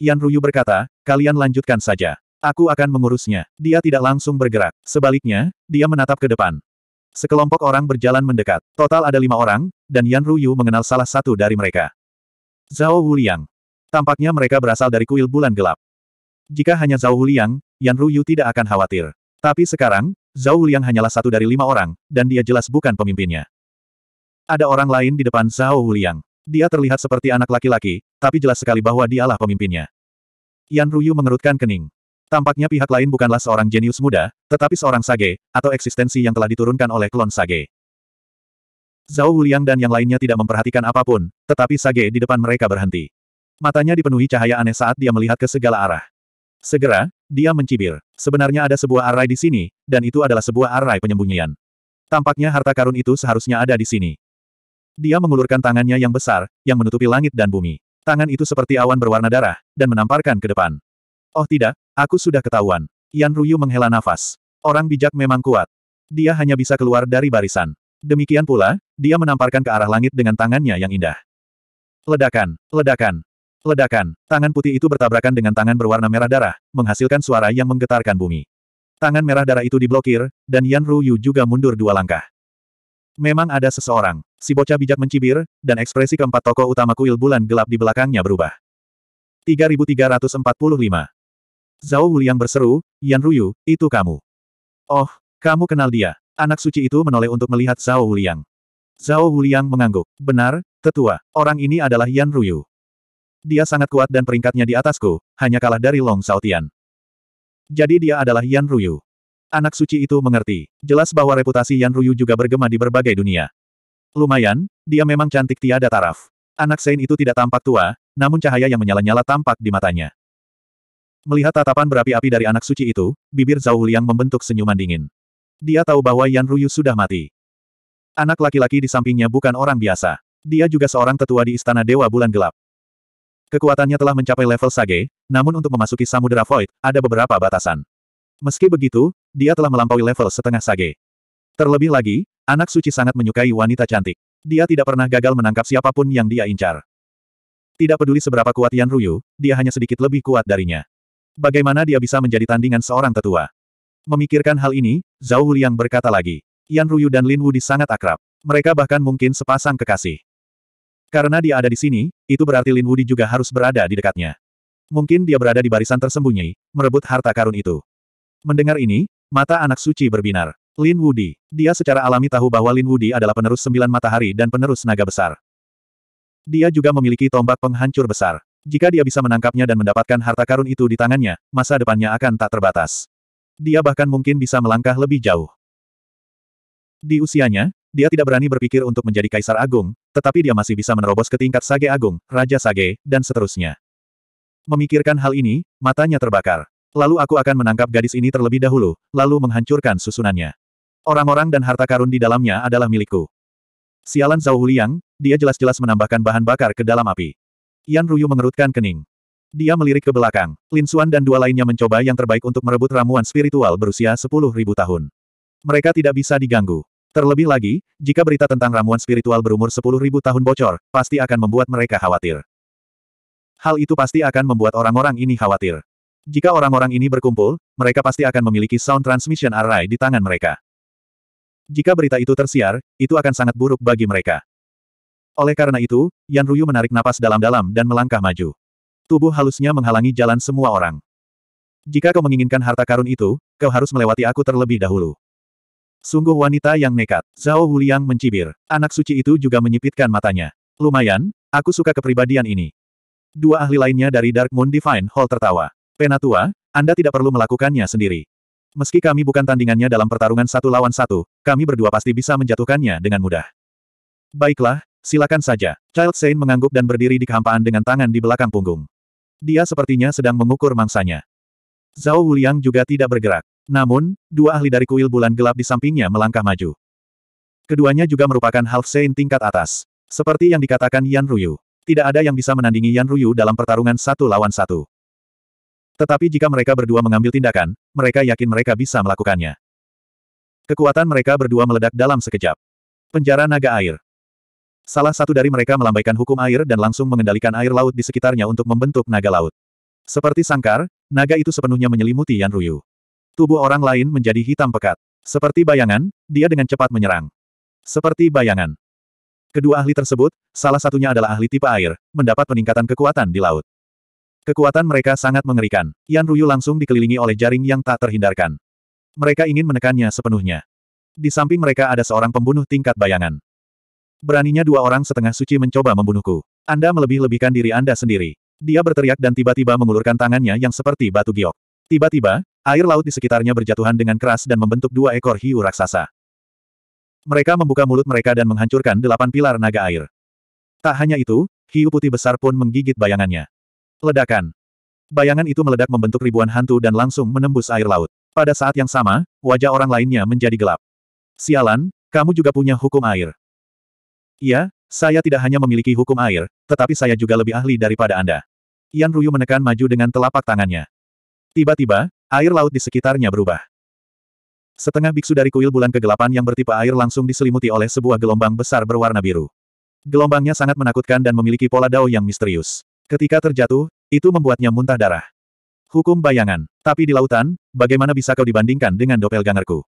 Yan Ruyu berkata, kalian lanjutkan saja. Aku akan mengurusnya. Dia tidak langsung bergerak. Sebaliknya, dia menatap ke depan. Sekelompok orang berjalan mendekat. Total ada lima orang, dan Yan Ruyu mengenal salah satu dari mereka. Zhao Wuliang. Tampaknya mereka berasal dari kuil bulan gelap. Jika hanya Zhao Wuliang, Yan Ruyu tidak akan khawatir. Tapi sekarang, Zhao Wuliang hanyalah satu dari lima orang, dan dia jelas bukan pemimpinnya. Ada orang lain di depan Zhao Wuliang. Dia terlihat seperti anak laki-laki, tapi jelas sekali bahwa dialah pemimpinnya. Yan Ruyu mengerutkan kening. Tampaknya pihak lain bukanlah seorang jenius muda, tetapi seorang sage, atau eksistensi yang telah diturunkan oleh klon sage. Zhao Wuliang dan yang lainnya tidak memperhatikan apapun, tetapi sage di depan mereka berhenti. Matanya dipenuhi cahaya aneh saat dia melihat ke segala arah. Segera, dia mencibir. Sebenarnya ada sebuah arai di sini, dan itu adalah sebuah arai penyembunyian. Tampaknya harta karun itu seharusnya ada di sini. Dia mengulurkan tangannya yang besar, yang menutupi langit dan bumi. Tangan itu seperti awan berwarna darah, dan menamparkan ke depan. Oh tidak, aku sudah ketahuan. Yan Ruyu menghela nafas. Orang bijak memang kuat. Dia hanya bisa keluar dari barisan. Demikian pula, dia menamparkan ke arah langit dengan tangannya yang indah. Ledakan, ledakan, ledakan. Tangan putih itu bertabrakan dengan tangan berwarna merah darah, menghasilkan suara yang menggetarkan bumi. Tangan merah darah itu diblokir, dan Yan Ruyu juga mundur dua langkah. Memang ada seseorang. Si bocah bijak mencibir, dan ekspresi keempat tokoh utama kuil bulan gelap di belakangnya berubah. 3345 Zhao Wuliang berseru, Yan Ruyu, itu kamu. Oh, kamu kenal dia. Anak suci itu menoleh untuk melihat Zhao Wuliang. Zhao Wuliang mengangguk. Benar, tetua, orang ini adalah Yan Ruyu. Dia sangat kuat dan peringkatnya di atasku, hanya kalah dari Long Saotian. Jadi dia adalah Yan Ruyu. Anak suci itu mengerti. Jelas bahwa reputasi Yan Ruyu juga bergema di berbagai dunia. Lumayan, dia memang cantik tiada taraf. Anak Sein itu tidak tampak tua, namun cahaya yang menyala-nyala tampak di matanya. Melihat tatapan berapi-api dari anak suci itu, bibir Zhao Liang membentuk senyuman dingin. Dia tahu bahwa Yan Ruyu sudah mati. Anak laki-laki di sampingnya bukan orang biasa. Dia juga seorang tetua di Istana Dewa Bulan Gelap. Kekuatannya telah mencapai level Sage, namun untuk memasuki Samudera Void, ada beberapa batasan. Meski begitu, dia telah melampaui level setengah Sage. Terlebih lagi, anak suci sangat menyukai wanita cantik. Dia tidak pernah gagal menangkap siapapun yang dia incar. Tidak peduli seberapa kuat Yan Ruyu, dia hanya sedikit lebih kuat darinya. Bagaimana dia bisa menjadi tandingan seorang tetua? Memikirkan hal ini, Zhao Huliang berkata lagi. Yan Ruyu dan Lin Wudi sangat akrab. Mereka bahkan mungkin sepasang kekasih. Karena dia ada di sini, itu berarti Lin Wudi juga harus berada di dekatnya. Mungkin dia berada di barisan tersembunyi, merebut harta karun itu. Mendengar ini, mata anak suci berbinar. Lin Wudi. Dia secara alami tahu bahwa Lin Wudi adalah penerus sembilan matahari dan penerus naga besar. Dia juga memiliki tombak penghancur besar. Jika dia bisa menangkapnya dan mendapatkan harta karun itu di tangannya, masa depannya akan tak terbatas. Dia bahkan mungkin bisa melangkah lebih jauh. Di usianya, dia tidak berani berpikir untuk menjadi kaisar agung, tetapi dia masih bisa menerobos ke tingkat sage agung, raja sage, dan seterusnya. Memikirkan hal ini, matanya terbakar. Lalu aku akan menangkap gadis ini terlebih dahulu, lalu menghancurkan susunannya. Orang-orang dan harta karun di dalamnya adalah milikku. Sialan Zhao Liang, dia jelas-jelas menambahkan bahan bakar ke dalam api. Yan Ruyu mengerutkan kening. Dia melirik ke belakang. Lin Xuan dan dua lainnya mencoba yang terbaik untuk merebut ramuan spiritual berusia 10.000 tahun. Mereka tidak bisa diganggu. Terlebih lagi, jika berita tentang ramuan spiritual berumur 10.000 tahun bocor, pasti akan membuat mereka khawatir. Hal itu pasti akan membuat orang-orang ini khawatir. Jika orang-orang ini berkumpul, mereka pasti akan memiliki sound transmission array di tangan mereka. Jika berita itu tersiar, itu akan sangat buruk bagi mereka. Oleh karena itu, Yan Ruyu menarik napas dalam-dalam dan melangkah maju. Tubuh halusnya menghalangi jalan semua orang. Jika kau menginginkan harta karun itu, kau harus melewati aku terlebih dahulu. Sungguh wanita yang nekat, Zhao Huliang mencibir. Anak suci itu juga menyipitkan matanya. Lumayan, aku suka kepribadian ini. Dua ahli lainnya dari Dark Moon Divine Hall tertawa. Penatua, Anda tidak perlu melakukannya sendiri. Meski kami bukan tandingannya dalam pertarungan satu lawan satu, kami berdua pasti bisa menjatuhkannya dengan mudah. Baiklah, Silakan saja. Child Saint mengangguk dan berdiri di kehampaan dengan tangan di belakang punggung. Dia sepertinya sedang mengukur mangsanya. Zhao Wuliang juga tidak bergerak. Namun, dua ahli dari kuil bulan gelap di sampingnya melangkah maju. Keduanya juga merupakan half saint tingkat atas. Seperti yang dikatakan Yan Ruyu. Tidak ada yang bisa menandingi Yan Ruyu dalam pertarungan satu lawan satu. Tetapi jika mereka berdua mengambil tindakan, mereka yakin mereka bisa melakukannya. Kekuatan mereka berdua meledak dalam sekejap. Penjara naga air. Salah satu dari mereka melambaikan hukum air dan langsung mengendalikan air laut di sekitarnya untuk membentuk naga laut. Seperti sangkar, naga itu sepenuhnya menyelimuti Yan Ruyu. Tubuh orang lain menjadi hitam pekat. Seperti bayangan, dia dengan cepat menyerang. Seperti bayangan. Kedua ahli tersebut, salah satunya adalah ahli tipe air, mendapat peningkatan kekuatan di laut. Kekuatan mereka sangat mengerikan. Yan Ruyu langsung dikelilingi oleh jaring yang tak terhindarkan. Mereka ingin menekannya sepenuhnya. Di samping mereka ada seorang pembunuh tingkat bayangan. Beraninya dua orang setengah suci mencoba membunuhku. Anda melebih-lebihkan diri Anda sendiri. Dia berteriak dan tiba-tiba mengulurkan tangannya yang seperti batu giok. Tiba-tiba, air laut di sekitarnya berjatuhan dengan keras dan membentuk dua ekor hiu raksasa. Mereka membuka mulut mereka dan menghancurkan delapan pilar naga air. Tak hanya itu, hiu putih besar pun menggigit bayangannya. Ledakan. Bayangan itu meledak membentuk ribuan hantu dan langsung menembus air laut. Pada saat yang sama, wajah orang lainnya menjadi gelap. Sialan, kamu juga punya hukum air. Iya, saya tidak hanya memiliki hukum air, tetapi saya juga lebih ahli daripada Anda. Yan Ruyu menekan maju dengan telapak tangannya. Tiba-tiba, air laut di sekitarnya berubah. Setengah biksu dari kuil bulan kegelapan yang bertipe air langsung diselimuti oleh sebuah gelombang besar berwarna biru. Gelombangnya sangat menakutkan dan memiliki pola dao yang misterius. Ketika terjatuh, itu membuatnya muntah darah. Hukum bayangan. Tapi di lautan, bagaimana bisa kau dibandingkan dengan doppelgangerku?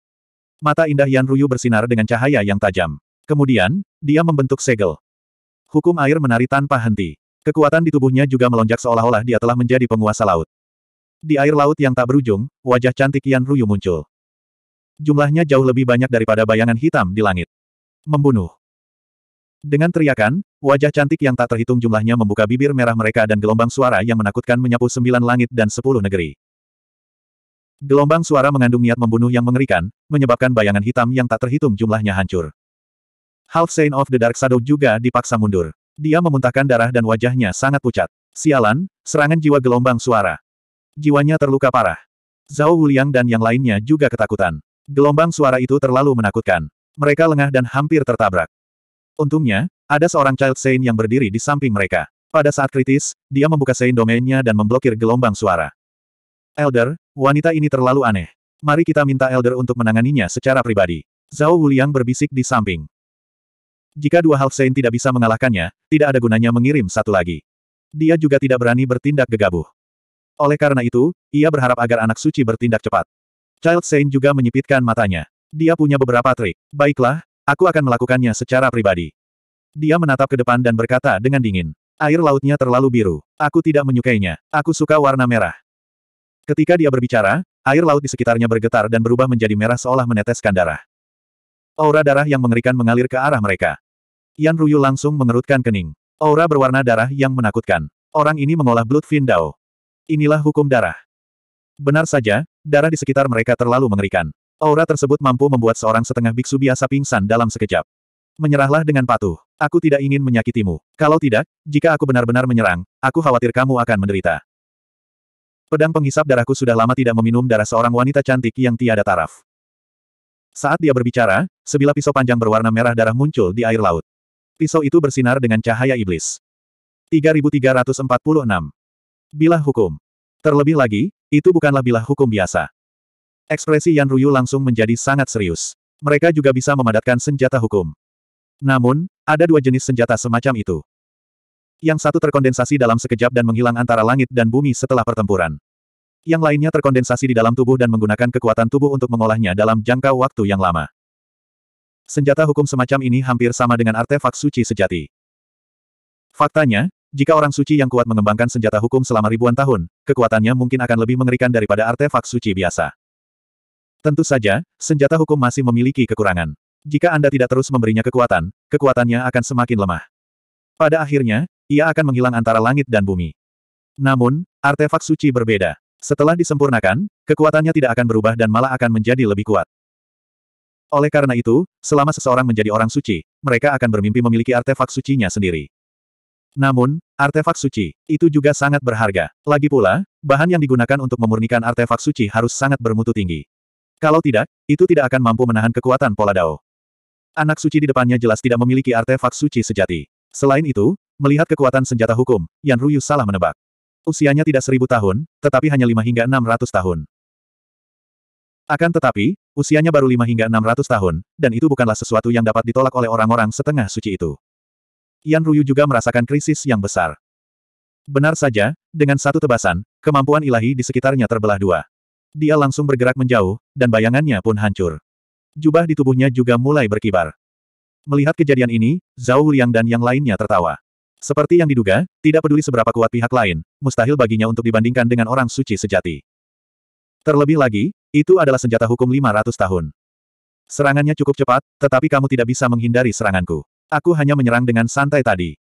Mata indah Yan Ruyu bersinar dengan cahaya yang tajam. Kemudian, dia membentuk segel. Hukum air menari tanpa henti. Kekuatan di tubuhnya juga melonjak seolah-olah dia telah menjadi penguasa laut. Di air laut yang tak berujung, wajah cantik Yan Ruyu muncul. Jumlahnya jauh lebih banyak daripada bayangan hitam di langit. Membunuh. Dengan teriakan, wajah cantik yang tak terhitung jumlahnya membuka bibir merah mereka dan gelombang suara yang menakutkan menyapu sembilan langit dan sepuluh negeri. Gelombang suara mengandung niat membunuh yang mengerikan, menyebabkan bayangan hitam yang tak terhitung jumlahnya hancur. Half Saint of the Dark Shadow juga dipaksa mundur. Dia memuntahkan darah dan wajahnya sangat pucat. Sialan, serangan jiwa gelombang suara. Jiwanya terluka parah. Zhao Wuliang dan yang lainnya juga ketakutan. Gelombang suara itu terlalu menakutkan. Mereka lengah dan hampir tertabrak. Untungnya, ada seorang Child Saint yang berdiri di samping mereka. Pada saat kritis, dia membuka Saint domainnya dan memblokir gelombang suara. Elder, wanita ini terlalu aneh. Mari kita minta Elder untuk menanganinya secara pribadi. Zhao Wuliang berbisik di samping. Jika dua Halfsein tidak bisa mengalahkannya, tidak ada gunanya mengirim satu lagi. Dia juga tidak berani bertindak gegabah. Oleh karena itu, ia berharap agar anak suci bertindak cepat. Child Saint juga menyipitkan matanya. Dia punya beberapa trik. Baiklah, aku akan melakukannya secara pribadi. Dia menatap ke depan dan berkata dengan dingin. Air lautnya terlalu biru. Aku tidak menyukainya. Aku suka warna merah. Ketika dia berbicara, air laut di sekitarnya bergetar dan berubah menjadi merah seolah meneteskan darah. Aura darah yang mengerikan mengalir ke arah mereka. Yan Ruyu langsung mengerutkan kening. Aura berwarna darah yang menakutkan. Orang ini mengolah Blood Fin Dao. Inilah hukum darah. Benar saja, darah di sekitar mereka terlalu mengerikan. Aura tersebut mampu membuat seorang setengah biksu biasa pingsan dalam sekejap. Menyerahlah dengan patuh. Aku tidak ingin menyakitimu. Kalau tidak, jika aku benar-benar menyerang, aku khawatir kamu akan menderita. Pedang penghisap darahku sudah lama tidak meminum darah seorang wanita cantik yang tiada taraf. Saat dia berbicara, sebilah pisau panjang berwarna merah darah muncul di air laut. Pisau itu bersinar dengan cahaya iblis. 3346. Bilah hukum. Terlebih lagi, itu bukanlah bilah hukum biasa. Ekspresi Yan Ruyu langsung menjadi sangat serius. Mereka juga bisa memadatkan senjata hukum. Namun, ada dua jenis senjata semacam itu. Yang satu terkondensasi dalam sekejap dan menghilang antara langit dan bumi setelah pertempuran yang lainnya terkondensasi di dalam tubuh dan menggunakan kekuatan tubuh untuk mengolahnya dalam jangka waktu yang lama. Senjata hukum semacam ini hampir sama dengan artefak suci sejati. Faktanya, jika orang suci yang kuat mengembangkan senjata hukum selama ribuan tahun, kekuatannya mungkin akan lebih mengerikan daripada artefak suci biasa. Tentu saja, senjata hukum masih memiliki kekurangan. Jika Anda tidak terus memberinya kekuatan, kekuatannya akan semakin lemah. Pada akhirnya, ia akan menghilang antara langit dan bumi. Namun, artefak suci berbeda. Setelah disempurnakan, kekuatannya tidak akan berubah dan malah akan menjadi lebih kuat. Oleh karena itu, selama seseorang menjadi orang suci, mereka akan bermimpi memiliki artefak sucinya sendiri. Namun, artefak suci, itu juga sangat berharga. Lagi pula, bahan yang digunakan untuk memurnikan artefak suci harus sangat bermutu tinggi. Kalau tidak, itu tidak akan mampu menahan kekuatan pola dao. Anak suci di depannya jelas tidak memiliki artefak suci sejati. Selain itu, melihat kekuatan senjata hukum, Yan Ruyu salah menebak. Usianya tidak seribu tahun, tetapi hanya lima hingga enam ratus tahun. Akan tetapi, usianya baru lima hingga enam ratus tahun, dan itu bukanlah sesuatu yang dapat ditolak oleh orang-orang setengah suci itu. Yan Ruyu juga merasakan krisis yang besar. Benar saja, dengan satu tebasan, kemampuan ilahi di sekitarnya terbelah dua. Dia langsung bergerak menjauh, dan bayangannya pun hancur. Jubah di tubuhnya juga mulai berkibar. Melihat kejadian ini, Zhao Liang dan yang lainnya tertawa. Seperti yang diduga, tidak peduli seberapa kuat pihak lain, mustahil baginya untuk dibandingkan dengan orang suci sejati. Terlebih lagi, itu adalah senjata hukum 500 tahun. Serangannya cukup cepat, tetapi kamu tidak bisa menghindari seranganku. Aku hanya menyerang dengan santai tadi.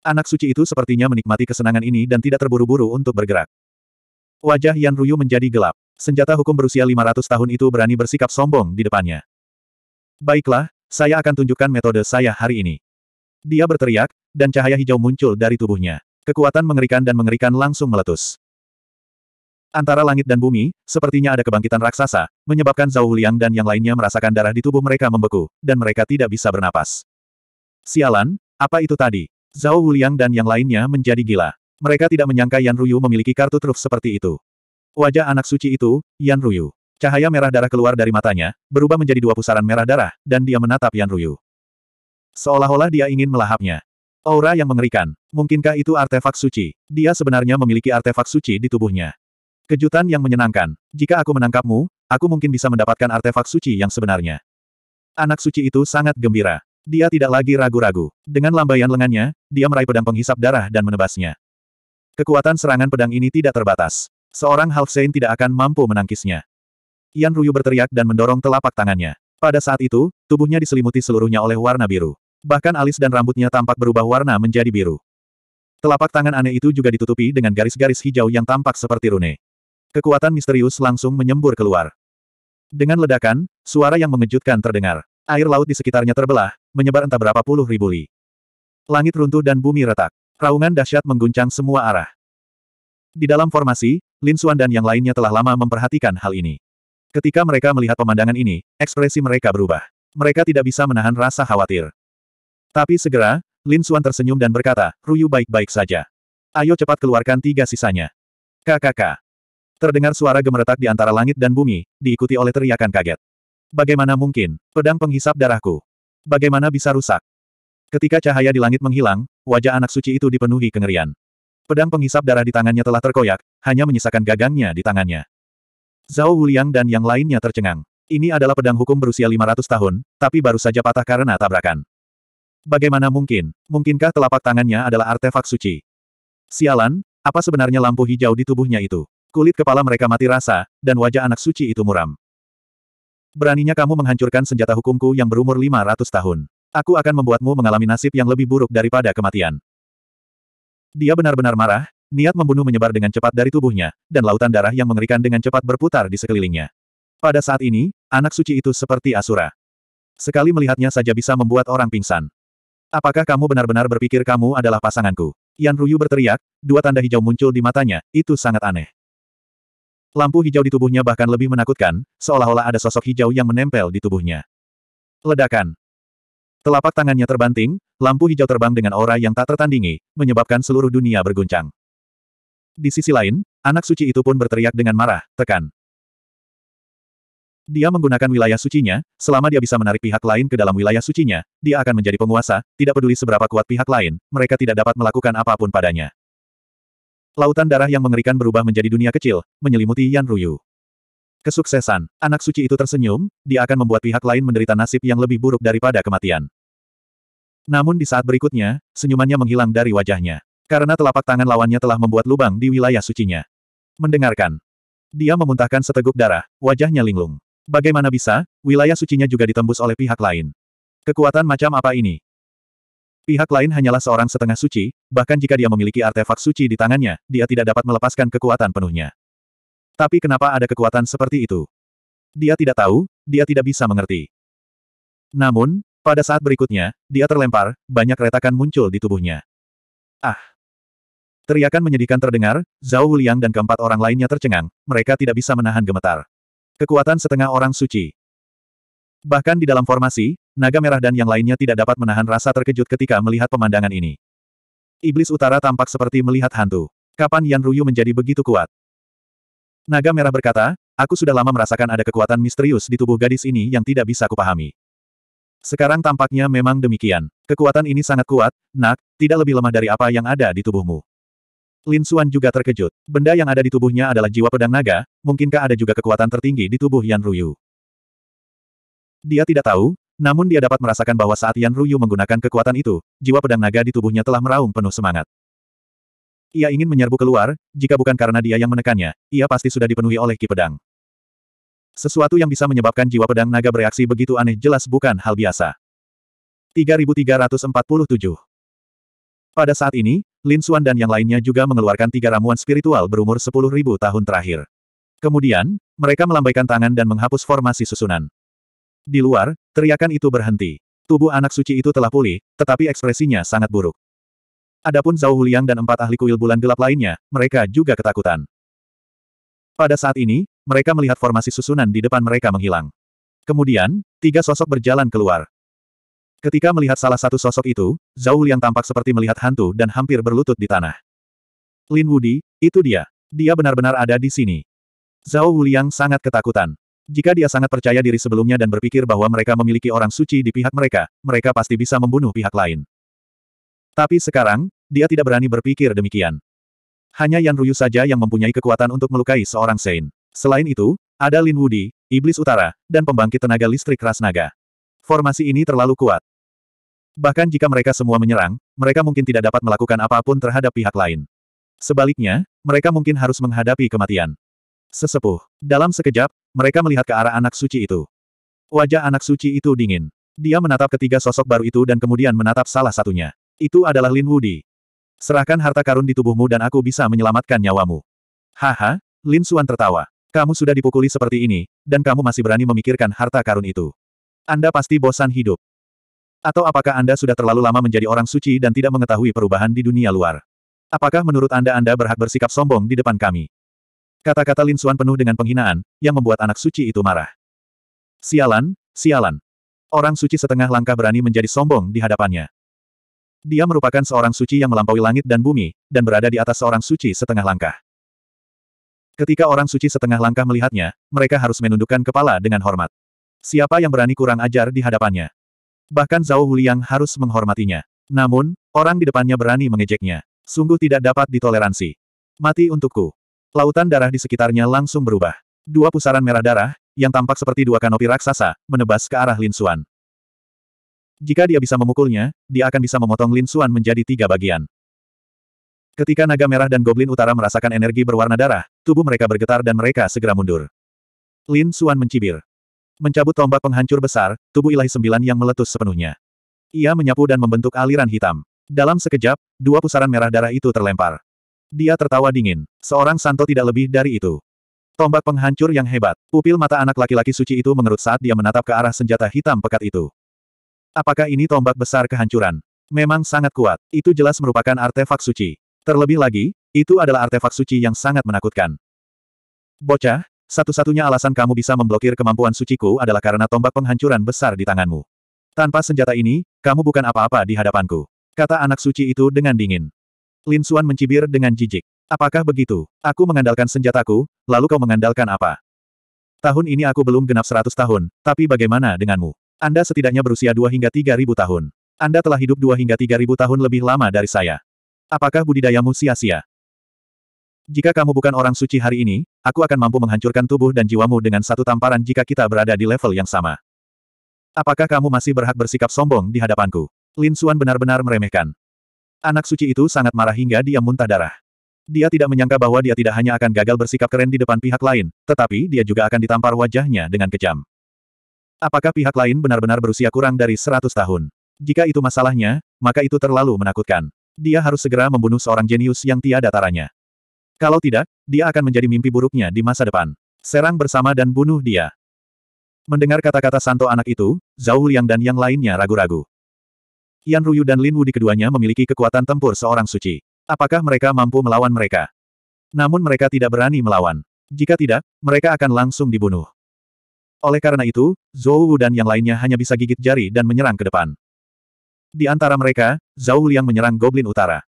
Anak suci itu sepertinya menikmati kesenangan ini dan tidak terburu-buru untuk bergerak. Wajah Yan Ruyu menjadi gelap. Senjata hukum berusia 500 tahun itu berani bersikap sombong di depannya. Baiklah, saya akan tunjukkan metode saya hari ini. Dia berteriak, dan cahaya hijau muncul dari tubuhnya. Kekuatan mengerikan dan mengerikan langsung meletus. Antara langit dan bumi, sepertinya ada kebangkitan raksasa, menyebabkan Zhao Liang dan yang lainnya merasakan darah di tubuh mereka membeku, dan mereka tidak bisa bernapas. Sialan, apa itu tadi? Zhao Liang dan yang lainnya menjadi gila. Mereka tidak menyangka Yan Ruyu memiliki kartu truf seperti itu. Wajah anak suci itu, Yan Ruyu. Cahaya merah darah keluar dari matanya, berubah menjadi dua pusaran merah darah, dan dia menatap Yan Ruyu. Seolah-olah dia ingin melahapnya. Aura yang mengerikan. Mungkinkah itu artefak suci? Dia sebenarnya memiliki artefak suci di tubuhnya. Kejutan yang menyenangkan. Jika aku menangkapmu, aku mungkin bisa mendapatkan artefak suci yang sebenarnya. Anak suci itu sangat gembira. Dia tidak lagi ragu-ragu. Dengan lambaian lengannya, dia meraih pedang penghisap darah dan menebasnya. Kekuatan serangan pedang ini tidak terbatas. Seorang half-saint tidak akan mampu menangkisnya. Yan Ruyu berteriak dan mendorong telapak tangannya. Pada saat itu, tubuhnya diselimuti seluruhnya oleh warna biru. Bahkan alis dan rambutnya tampak berubah warna menjadi biru. Telapak tangan aneh itu juga ditutupi dengan garis-garis hijau yang tampak seperti rune. Kekuatan misterius langsung menyembur keluar. Dengan ledakan, suara yang mengejutkan terdengar. Air laut di sekitarnya terbelah, menyebar entah berapa puluh ribu li. Langit runtuh dan bumi retak. Raungan dahsyat mengguncang semua arah. Di dalam formasi, Lin Xuan dan yang lainnya telah lama memperhatikan hal ini. Ketika mereka melihat pemandangan ini, ekspresi mereka berubah. Mereka tidak bisa menahan rasa khawatir. Tapi segera, Lin Xuan tersenyum dan berkata, Ruyu baik-baik saja. Ayo cepat keluarkan tiga sisanya. KKK. Terdengar suara gemeretak di antara langit dan bumi, diikuti oleh teriakan kaget. Bagaimana mungkin, pedang penghisap darahku? Bagaimana bisa rusak? Ketika cahaya di langit menghilang, wajah anak suci itu dipenuhi kengerian. Pedang penghisap darah di tangannya telah terkoyak, hanya menyisakan gagangnya di tangannya. Zhao Wuliang dan yang lainnya tercengang. Ini adalah pedang hukum berusia 500 tahun, tapi baru saja patah karena tabrakan. Bagaimana mungkin? Mungkinkah telapak tangannya adalah artefak suci? Sialan, apa sebenarnya lampu hijau di tubuhnya itu? Kulit kepala mereka mati rasa, dan wajah anak suci itu muram. Beraninya kamu menghancurkan senjata hukumku yang berumur 500 tahun. Aku akan membuatmu mengalami nasib yang lebih buruk daripada kematian. Dia benar-benar marah, Niat membunuh menyebar dengan cepat dari tubuhnya, dan lautan darah yang mengerikan dengan cepat berputar di sekelilingnya. Pada saat ini, anak suci itu seperti Asura. Sekali melihatnya saja bisa membuat orang pingsan. Apakah kamu benar-benar berpikir kamu adalah pasanganku? Yan Ruyu berteriak, dua tanda hijau muncul di matanya, itu sangat aneh. Lampu hijau di tubuhnya bahkan lebih menakutkan, seolah-olah ada sosok hijau yang menempel di tubuhnya. Ledakan. Telapak tangannya terbanting, lampu hijau terbang dengan aura yang tak tertandingi, menyebabkan seluruh dunia berguncang. Di sisi lain, anak suci itu pun berteriak dengan marah, tekan. Dia menggunakan wilayah sucinya, selama dia bisa menarik pihak lain ke dalam wilayah sucinya, dia akan menjadi penguasa, tidak peduli seberapa kuat pihak lain, mereka tidak dapat melakukan apapun padanya. Lautan darah yang mengerikan berubah menjadi dunia kecil, menyelimuti Yan Ruyu. Kesuksesan, anak suci itu tersenyum, dia akan membuat pihak lain menderita nasib yang lebih buruk daripada kematian. Namun di saat berikutnya, senyumannya menghilang dari wajahnya. Karena telapak tangan lawannya telah membuat lubang di wilayah sucinya. Mendengarkan. Dia memuntahkan seteguk darah, wajahnya linglung. Bagaimana bisa, wilayah sucinya juga ditembus oleh pihak lain. Kekuatan macam apa ini? Pihak lain hanyalah seorang setengah suci, bahkan jika dia memiliki artefak suci di tangannya, dia tidak dapat melepaskan kekuatan penuhnya. Tapi kenapa ada kekuatan seperti itu? Dia tidak tahu, dia tidak bisa mengerti. Namun, pada saat berikutnya, dia terlempar, banyak retakan muncul di tubuhnya. Ah! Teriakan menyedihkan terdengar, Zhao Wuliang dan keempat orang lainnya tercengang, mereka tidak bisa menahan gemetar. Kekuatan setengah orang suci. Bahkan di dalam formasi, naga merah dan yang lainnya tidak dapat menahan rasa terkejut ketika melihat pemandangan ini. Iblis utara tampak seperti melihat hantu. Kapan Yan Ruyu menjadi begitu kuat? Naga merah berkata, aku sudah lama merasakan ada kekuatan misterius di tubuh gadis ini yang tidak bisa kupahami. Sekarang tampaknya memang demikian. Kekuatan ini sangat kuat, nak, tidak lebih lemah dari apa yang ada di tubuhmu. Lin Xuan juga terkejut. Benda yang ada di tubuhnya adalah jiwa pedang naga, mungkinkah ada juga kekuatan tertinggi di tubuh Yan Ruyu? Dia tidak tahu, namun dia dapat merasakan bahwa saat Yan Ruyu menggunakan kekuatan itu, jiwa pedang naga di tubuhnya telah meraung penuh semangat. Ia ingin menyerbu keluar, jika bukan karena dia yang menekannya, ia pasti sudah dipenuhi oleh ki pedang. Sesuatu yang bisa menyebabkan jiwa pedang naga bereaksi begitu aneh jelas bukan hal biasa. 3347 Pada saat ini, Lin Suan dan yang lainnya juga mengeluarkan tiga ramuan spiritual berumur sepuluh ribu tahun terakhir. Kemudian, mereka melambaikan tangan dan menghapus formasi susunan. Di luar, teriakan itu berhenti. Tubuh anak suci itu telah pulih, tetapi ekspresinya sangat buruk. Adapun Zhao Huliang dan empat ahli kuil bulan gelap lainnya, mereka juga ketakutan. Pada saat ini, mereka melihat formasi susunan di depan mereka menghilang. Kemudian, tiga sosok berjalan keluar. Ketika melihat salah satu sosok itu, Zhao Liang tampak seperti melihat hantu dan hampir berlutut di tanah. Lin Wudi, itu dia. Dia benar-benar ada di sini. Zhao Liang sangat ketakutan. Jika dia sangat percaya diri sebelumnya dan berpikir bahwa mereka memiliki orang suci di pihak mereka, mereka pasti bisa membunuh pihak lain. Tapi sekarang, dia tidak berani berpikir demikian. Hanya Yan Ruyu saja yang mempunyai kekuatan untuk melukai seorang Sein. Selain itu, ada Lin Wudi, Iblis Utara, dan pembangkit tenaga listrik ras naga. Formasi ini terlalu kuat. Bahkan jika mereka semua menyerang, mereka mungkin tidak dapat melakukan apapun terhadap pihak lain. Sebaliknya, mereka mungkin harus menghadapi kematian. Sesepuh, dalam sekejap, mereka melihat ke arah anak suci itu. Wajah anak suci itu dingin. Dia menatap ketiga sosok baru itu dan kemudian menatap salah satunya. Itu adalah Lin Wudi. Serahkan harta karun di tubuhmu dan aku bisa menyelamatkan nyawamu. Haha, Lin Suan tertawa. Kamu sudah dipukuli seperti ini, dan kamu masih berani memikirkan harta karun itu. Anda pasti bosan hidup. Atau apakah Anda sudah terlalu lama menjadi orang suci dan tidak mengetahui perubahan di dunia luar? Apakah menurut Anda Anda berhak bersikap sombong di depan kami? Kata-kata Lin Xuan penuh dengan penghinaan, yang membuat anak suci itu marah. Sialan, sialan. Orang suci setengah langkah berani menjadi sombong di hadapannya. Dia merupakan seorang suci yang melampaui langit dan bumi, dan berada di atas seorang suci setengah langkah. Ketika orang suci setengah langkah melihatnya, mereka harus menundukkan kepala dengan hormat. Siapa yang berani kurang ajar di hadapannya? Bahkan Zhao Huliang harus menghormatinya. Namun, orang di depannya berani mengejeknya. Sungguh tidak dapat ditoleransi. Mati untukku. Lautan darah di sekitarnya langsung berubah. Dua pusaran merah darah, yang tampak seperti dua kanopi raksasa, menebas ke arah Lin Xuan. Jika dia bisa memukulnya, dia akan bisa memotong Lin Xuan menjadi tiga bagian. Ketika naga merah dan goblin utara merasakan energi berwarna darah, tubuh mereka bergetar dan mereka segera mundur. Lin Xuan mencibir. Mencabut tombak penghancur besar, tubuh ilahi sembilan yang meletus sepenuhnya. Ia menyapu dan membentuk aliran hitam. Dalam sekejap, dua pusaran merah darah itu terlempar. Dia tertawa dingin. Seorang santo tidak lebih dari itu. Tombak penghancur yang hebat. Pupil mata anak laki-laki suci itu mengerut saat dia menatap ke arah senjata hitam pekat itu. Apakah ini tombak besar kehancuran? Memang sangat kuat. Itu jelas merupakan artefak suci. Terlebih lagi, itu adalah artefak suci yang sangat menakutkan. Bocah, satu-satunya alasan kamu bisa memblokir kemampuan suciku adalah karena tombak penghancuran besar di tanganmu. Tanpa senjata ini, kamu bukan apa-apa di hadapanku. Kata anak suci itu dengan dingin. Lin Xuan mencibir dengan jijik. Apakah begitu? Aku mengandalkan senjataku, lalu kau mengandalkan apa? Tahun ini aku belum genap seratus tahun, tapi bagaimana denganmu? Anda setidaknya berusia dua hingga tiga ribu tahun. Anda telah hidup dua hingga tiga ribu tahun lebih lama dari saya. Apakah budidayamu sia-sia? Jika kamu bukan orang suci hari ini, Aku akan mampu menghancurkan tubuh dan jiwamu dengan satu tamparan jika kita berada di level yang sama. Apakah kamu masih berhak bersikap sombong di hadapanku? Lin Xuan benar-benar meremehkan. Anak suci itu sangat marah hingga dia muntah darah. Dia tidak menyangka bahwa dia tidak hanya akan gagal bersikap keren di depan pihak lain, tetapi dia juga akan ditampar wajahnya dengan kejam. Apakah pihak lain benar-benar berusia kurang dari 100 tahun? Jika itu masalahnya, maka itu terlalu menakutkan. Dia harus segera membunuh seorang jenius yang tiada taranya. Kalau tidak, dia akan menjadi mimpi buruknya di masa depan. Serang bersama dan bunuh dia. Mendengar kata-kata Santo anak itu, Zhao Liang dan yang lainnya ragu-ragu. Yan Ruyu dan Lin Wu di keduanya memiliki kekuatan tempur seorang suci. Apakah mereka mampu melawan mereka? Namun mereka tidak berani melawan. Jika tidak, mereka akan langsung dibunuh. Oleh karena itu, Zhou Wu dan yang lainnya hanya bisa gigit jari dan menyerang ke depan. Di antara mereka, Zhao Liang menyerang Goblin Utara.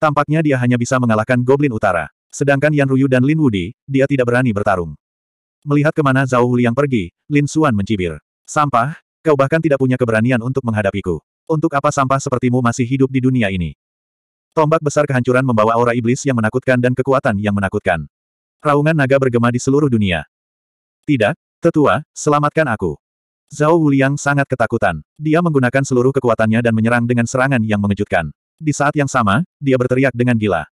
Tampaknya dia hanya bisa mengalahkan Goblin Utara. Sedangkan Yan Ruyu dan Lin Wudi, dia tidak berani bertarung. Melihat kemana Zhao Liang pergi, Lin Xuan mencibir. Sampah, kau bahkan tidak punya keberanian untuk menghadapiku. Untuk apa sampah sepertimu masih hidup di dunia ini? Tombak besar kehancuran membawa aura iblis yang menakutkan dan kekuatan yang menakutkan. Raungan naga bergema di seluruh dunia. Tidak, tetua, selamatkan aku. Zhao Huliang sangat ketakutan. Dia menggunakan seluruh kekuatannya dan menyerang dengan serangan yang mengejutkan. Di saat yang sama, dia berteriak dengan gila.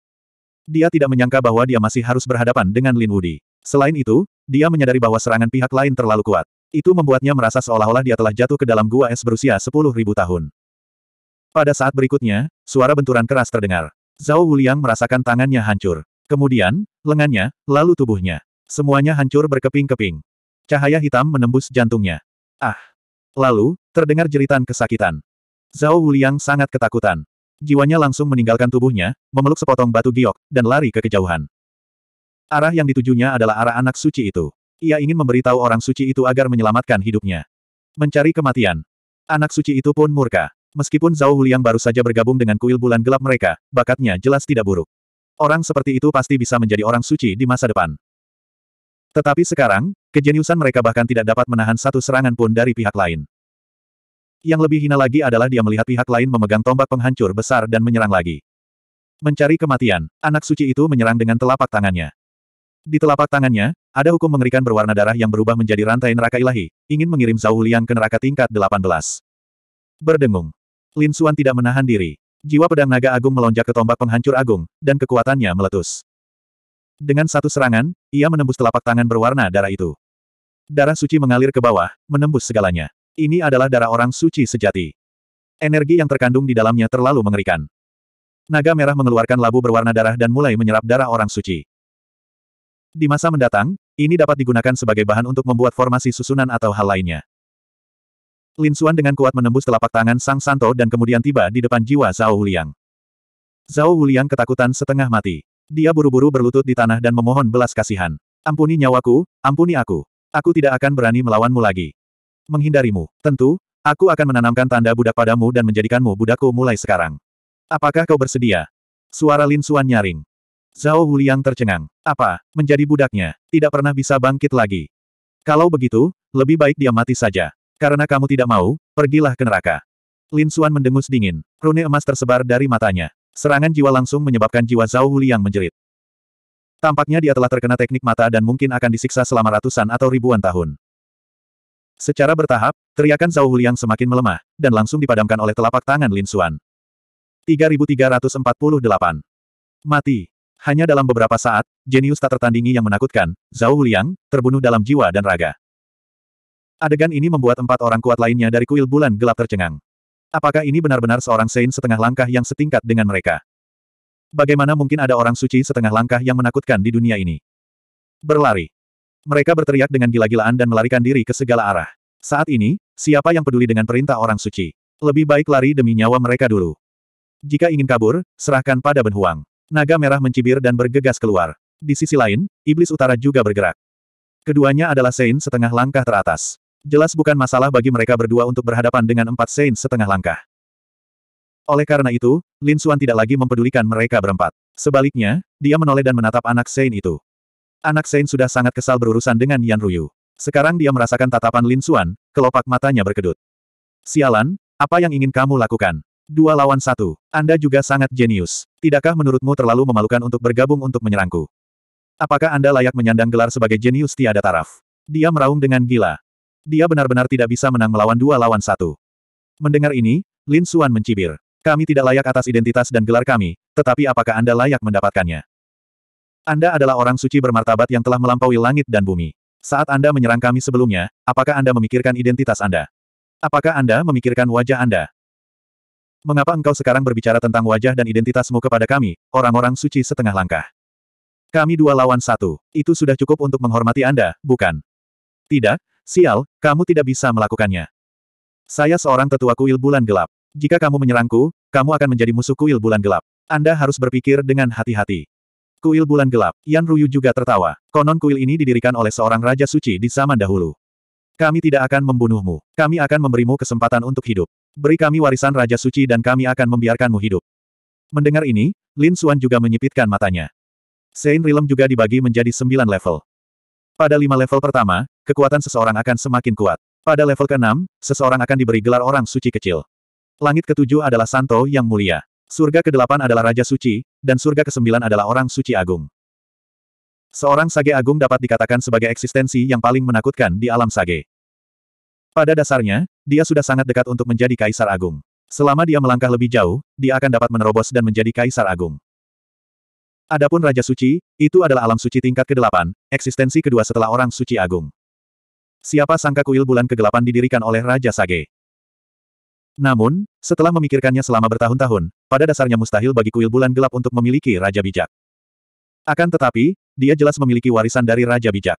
Dia tidak menyangka bahwa dia masih harus berhadapan dengan Lin Wudi. Selain itu, dia menyadari bahwa serangan pihak lain terlalu kuat. Itu membuatnya merasa seolah-olah dia telah jatuh ke dalam gua es berusia 10.000 tahun. Pada saat berikutnya, suara benturan keras terdengar. Zhao Wuliang merasakan tangannya hancur. Kemudian, lengannya, lalu tubuhnya. Semuanya hancur berkeping-keping. Cahaya hitam menembus jantungnya. Ah! Lalu, terdengar jeritan kesakitan. Zhao Wuliang sangat ketakutan. Jiwanya langsung meninggalkan tubuhnya, memeluk sepotong batu giok, dan lari ke kejauhan. Arah yang ditujunya adalah arah anak suci itu. Ia ingin memberitahu orang suci itu agar menyelamatkan hidupnya. Mencari kematian. Anak suci itu pun murka. Meskipun Zhao Huliang baru saja bergabung dengan kuil bulan gelap mereka, bakatnya jelas tidak buruk. Orang seperti itu pasti bisa menjadi orang suci di masa depan. Tetapi sekarang, kejeniusan mereka bahkan tidak dapat menahan satu serangan pun dari pihak lain. Yang lebih hina lagi adalah dia melihat pihak lain memegang tombak penghancur besar dan menyerang lagi. Mencari kematian, anak suci itu menyerang dengan telapak tangannya. Di telapak tangannya, ada hukum mengerikan berwarna darah yang berubah menjadi rantai neraka ilahi, ingin mengirim Zhao Liang ke neraka tingkat 18. Berdengung. Lin Xuan tidak menahan diri. Jiwa pedang naga agung melonjak ke tombak penghancur agung, dan kekuatannya meletus. Dengan satu serangan, ia menembus telapak tangan berwarna darah itu. Darah suci mengalir ke bawah, menembus segalanya. Ini adalah darah orang suci sejati. Energi yang terkandung di dalamnya terlalu mengerikan. Naga merah mengeluarkan labu berwarna darah dan mulai menyerap darah orang suci. Di masa mendatang, ini dapat digunakan sebagai bahan untuk membuat formasi susunan atau hal lainnya. Lin Xuan dengan kuat menembus telapak tangan Sang Santo dan kemudian tiba di depan jiwa Zhao Wuliang. Zhao Wuliang ketakutan setengah mati. Dia buru-buru berlutut di tanah dan memohon belas kasihan. Ampuni nyawaku, ampuni aku. Aku tidak akan berani melawanmu lagi menghindarimu. Tentu, aku akan menanamkan tanda budak padamu dan menjadikanmu budakku mulai sekarang. Apakah kau bersedia? Suara Lin Suan nyaring. Zhao Huliang tercengang. Apa, menjadi budaknya, tidak pernah bisa bangkit lagi. Kalau begitu, lebih baik dia mati saja. Karena kamu tidak mau, pergilah ke neraka. Lin Suan mendengus dingin. Rune emas tersebar dari matanya. Serangan jiwa langsung menyebabkan jiwa Zhao Huliang menjerit. Tampaknya dia telah terkena teknik mata dan mungkin akan disiksa selama ratusan atau ribuan tahun. Secara bertahap, teriakan Zhao Huliang semakin melemah, dan langsung dipadamkan oleh telapak tangan Lin Xuan. 3348 Mati. Hanya dalam beberapa saat, jenius tak tertandingi yang menakutkan, Zhao Huliang, terbunuh dalam jiwa dan raga. Adegan ini membuat empat orang kuat lainnya dari kuil bulan gelap tercengang. Apakah ini benar-benar seorang Sein setengah langkah yang setingkat dengan mereka? Bagaimana mungkin ada orang suci setengah langkah yang menakutkan di dunia ini? Berlari. Mereka berteriak dengan gila-gilaan dan melarikan diri ke segala arah. Saat ini, siapa yang peduli dengan perintah orang suci? Lebih baik lari demi nyawa mereka dulu. Jika ingin kabur, serahkan pada benhuang. Naga merah mencibir dan bergegas keluar. Di sisi lain, iblis utara juga bergerak. Keduanya adalah Sein setengah langkah teratas. Jelas bukan masalah bagi mereka berdua untuk berhadapan dengan empat Sein setengah langkah. Oleh karena itu, Lin Suan tidak lagi mempedulikan mereka berempat. Sebaliknya, dia menoleh dan menatap anak Sein itu. Anak Sein sudah sangat kesal berurusan dengan Yan Ruyu. Sekarang dia merasakan tatapan Lin Xuan, kelopak matanya berkedut. Sialan, apa yang ingin kamu lakukan? Dua lawan satu. Anda juga sangat jenius. Tidakkah menurutmu terlalu memalukan untuk bergabung untuk menyerangku? Apakah Anda layak menyandang gelar sebagai jenius tiada taraf? Dia meraung dengan gila. Dia benar-benar tidak bisa menang melawan dua lawan satu. Mendengar ini, Lin Xuan mencibir. Kami tidak layak atas identitas dan gelar kami, tetapi apakah Anda layak mendapatkannya? Anda adalah orang suci bermartabat yang telah melampaui langit dan bumi. Saat Anda menyerang kami sebelumnya, apakah Anda memikirkan identitas Anda? Apakah Anda memikirkan wajah Anda? Mengapa engkau sekarang berbicara tentang wajah dan identitasmu kepada kami, orang-orang suci setengah langkah? Kami dua lawan satu. Itu sudah cukup untuk menghormati Anda, bukan? Tidak, sial, kamu tidak bisa melakukannya. Saya seorang tetua kuil bulan gelap. Jika kamu menyerangku, kamu akan menjadi musuh kuil bulan gelap. Anda harus berpikir dengan hati-hati. Kuil bulan gelap, Yan Ruyu juga tertawa. Konon kuil ini didirikan oleh seorang raja suci di zaman dahulu. Kami tidak akan membunuhmu. Kami akan memberimu kesempatan untuk hidup. Beri kami warisan raja suci dan kami akan membiarkanmu hidup. Mendengar ini, Lin Xuan juga menyipitkan matanya. Sein Rilem juga dibagi menjadi sembilan level. Pada lima level pertama, kekuatan seseorang akan semakin kuat. Pada level keenam, seseorang akan diberi gelar orang suci kecil. Langit ketujuh adalah Santo yang mulia. Surga ke-8 adalah Raja Suci, dan surga ke-9 adalah orang suci agung. Seorang sage agung dapat dikatakan sebagai eksistensi yang paling menakutkan di alam sage. Pada dasarnya, dia sudah sangat dekat untuk menjadi kaisar agung. Selama dia melangkah lebih jauh, dia akan dapat menerobos dan menjadi kaisar agung. Adapun Raja Suci, itu adalah alam suci tingkat ke-8, eksistensi kedua setelah orang suci agung. Siapa sangka kuil bulan ke-8 didirikan oleh Raja Sage? Namun, setelah memikirkannya selama bertahun-tahun, pada dasarnya mustahil bagi kuil bulan gelap untuk memiliki Raja Bijak. Akan tetapi, dia jelas memiliki warisan dari Raja Bijak.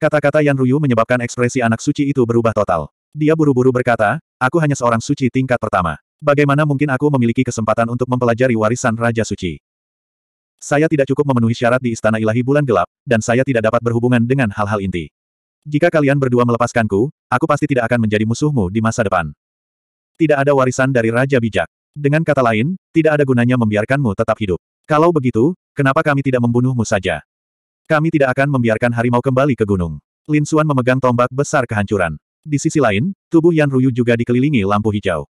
Kata-kata Yan Ruyu menyebabkan ekspresi anak suci itu berubah total. Dia buru-buru berkata, aku hanya seorang suci tingkat pertama. Bagaimana mungkin aku memiliki kesempatan untuk mempelajari warisan Raja Suci? Saya tidak cukup memenuhi syarat di Istana Ilahi Bulan Gelap, dan saya tidak dapat berhubungan dengan hal-hal inti. Jika kalian berdua melepaskanku, aku pasti tidak akan menjadi musuhmu di masa depan. Tidak ada warisan dari Raja Bijak. Dengan kata lain, tidak ada gunanya membiarkanmu tetap hidup. Kalau begitu, kenapa kami tidak membunuhmu saja? Kami tidak akan membiarkan harimau kembali ke gunung. Lin Suan memegang tombak besar kehancuran. Di sisi lain, tubuh Yan Ruyu juga dikelilingi lampu hijau.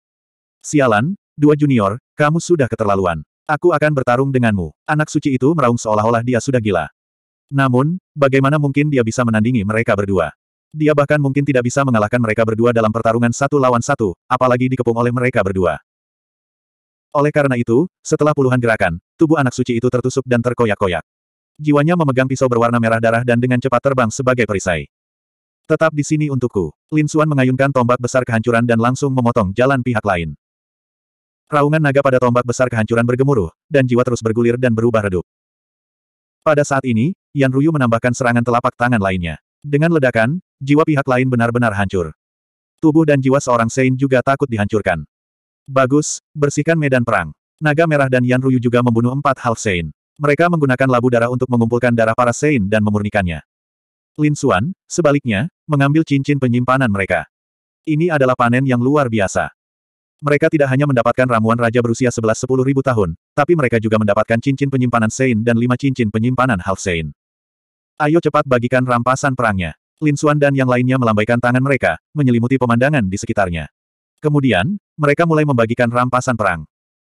Sialan, dua junior, kamu sudah keterlaluan. Aku akan bertarung denganmu. Anak suci itu meraung seolah-olah dia sudah gila. Namun, bagaimana mungkin dia bisa menandingi mereka berdua? Dia bahkan mungkin tidak bisa mengalahkan mereka berdua dalam pertarungan satu lawan satu, apalagi dikepung oleh mereka berdua. Oleh karena itu, setelah puluhan gerakan, tubuh anak suci itu tertusuk dan terkoyak-koyak. Jiwanya memegang pisau berwarna merah darah dan dengan cepat terbang sebagai perisai. Tetap di sini untukku. Lin Xuan mengayunkan tombak besar kehancuran dan langsung memotong jalan pihak lain. Raungan naga pada tombak besar kehancuran bergemuruh, dan jiwa terus bergulir dan berubah redup. Pada saat ini, Yan Ruyu menambahkan serangan telapak tangan lainnya. Dengan ledakan, jiwa pihak lain benar-benar hancur. Tubuh dan jiwa seorang Sein juga takut dihancurkan. Bagus, bersihkan medan perang. Naga Merah dan Yan Ruyu juga membunuh empat hal Sein. Mereka menggunakan labu darah untuk mengumpulkan darah para Sein dan memurnikannya. Lin Xuan, sebaliknya, mengambil cincin penyimpanan mereka. Ini adalah panen yang luar biasa. Mereka tidak hanya mendapatkan ramuan raja berusia 11-10 ribu tahun, tapi mereka juga mendapatkan cincin penyimpanan Sein dan lima cincin penyimpanan half Sein. Ayo cepat bagikan rampasan perangnya. Lin Xuan dan yang lainnya melambaikan tangan mereka, menyelimuti pemandangan di sekitarnya. Kemudian, mereka mulai membagikan rampasan perang.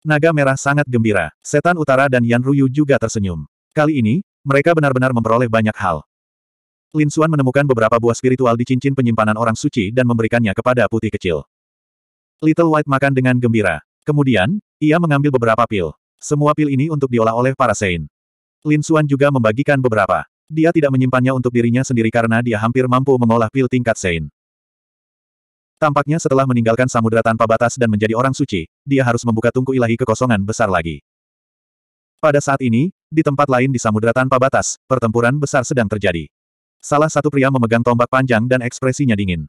Naga Merah sangat gembira, Setan Utara dan Yan Ruyu juga tersenyum. Kali ini, mereka benar-benar memperoleh banyak hal. Lin Xuan menemukan beberapa buah spiritual di cincin penyimpanan orang suci dan memberikannya kepada putih kecil. Little White makan dengan gembira. Kemudian, ia mengambil beberapa pil. Semua pil ini untuk diolah oleh para Sein. Lin Xuan juga membagikan beberapa. Dia tidak menyimpannya untuk dirinya sendiri karena dia hampir mampu mengolah pil tingkat Sein. Tampaknya setelah meninggalkan samudera tanpa batas dan menjadi orang suci, dia harus membuka tungku ilahi kekosongan besar lagi. Pada saat ini, di tempat lain di samudera tanpa batas, pertempuran besar sedang terjadi. Salah satu pria memegang tombak panjang dan ekspresinya dingin.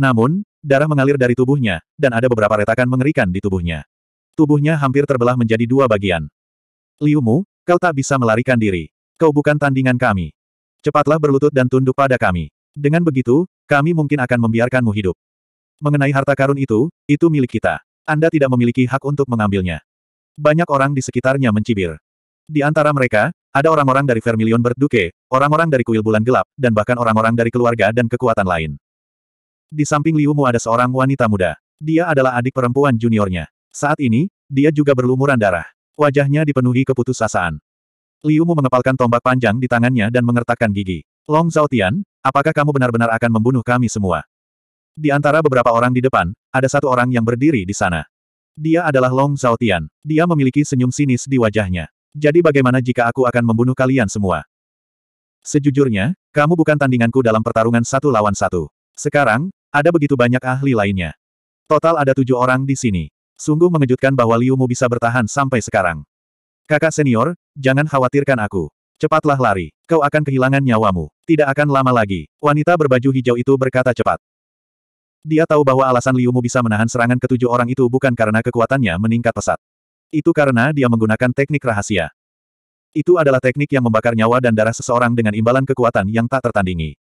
Namun, darah mengalir dari tubuhnya, dan ada beberapa retakan mengerikan di tubuhnya. Tubuhnya hampir terbelah menjadi dua bagian. Liumu, kau tak bisa melarikan diri. Kau bukan tandingan kami. Cepatlah berlutut dan tunduk pada kami. Dengan begitu, kami mungkin akan membiarkanmu hidup. Mengenai harta karun itu, itu milik kita. Anda tidak memiliki hak untuk mengambilnya. Banyak orang di sekitarnya mencibir. Di antara mereka, ada orang-orang dari Vermilion Berduke, orang-orang dari Kuil Bulan Gelap, dan bahkan orang-orang dari keluarga dan kekuatan lain. Di samping Liu Mu ada seorang wanita muda. Dia adalah adik perempuan juniornya. Saat ini, dia juga berlumuran darah. Wajahnya dipenuhi keputusasaan. Liu Mu mengepalkan tombak panjang di tangannya dan mengertakkan gigi. Long Zhaotian, apakah kamu benar-benar akan membunuh kami semua? Di antara beberapa orang di depan, ada satu orang yang berdiri di sana. Dia adalah Long Zhaotian. Dia memiliki senyum sinis di wajahnya. Jadi bagaimana jika aku akan membunuh kalian semua? Sejujurnya, kamu bukan tandinganku dalam pertarungan satu lawan satu. Sekarang, ada begitu banyak ahli lainnya. Total ada tujuh orang di sini. Sungguh mengejutkan bahwa Liu Mu bisa bertahan sampai sekarang. Kakak senior, jangan khawatirkan aku. Cepatlah lari. Kau akan kehilangan nyawamu. Tidak akan lama lagi. Wanita berbaju hijau itu berkata cepat. Dia tahu bahwa alasan Liumu bisa menahan serangan ketujuh orang itu bukan karena kekuatannya meningkat pesat. Itu karena dia menggunakan teknik rahasia. Itu adalah teknik yang membakar nyawa dan darah seseorang dengan imbalan kekuatan yang tak tertandingi.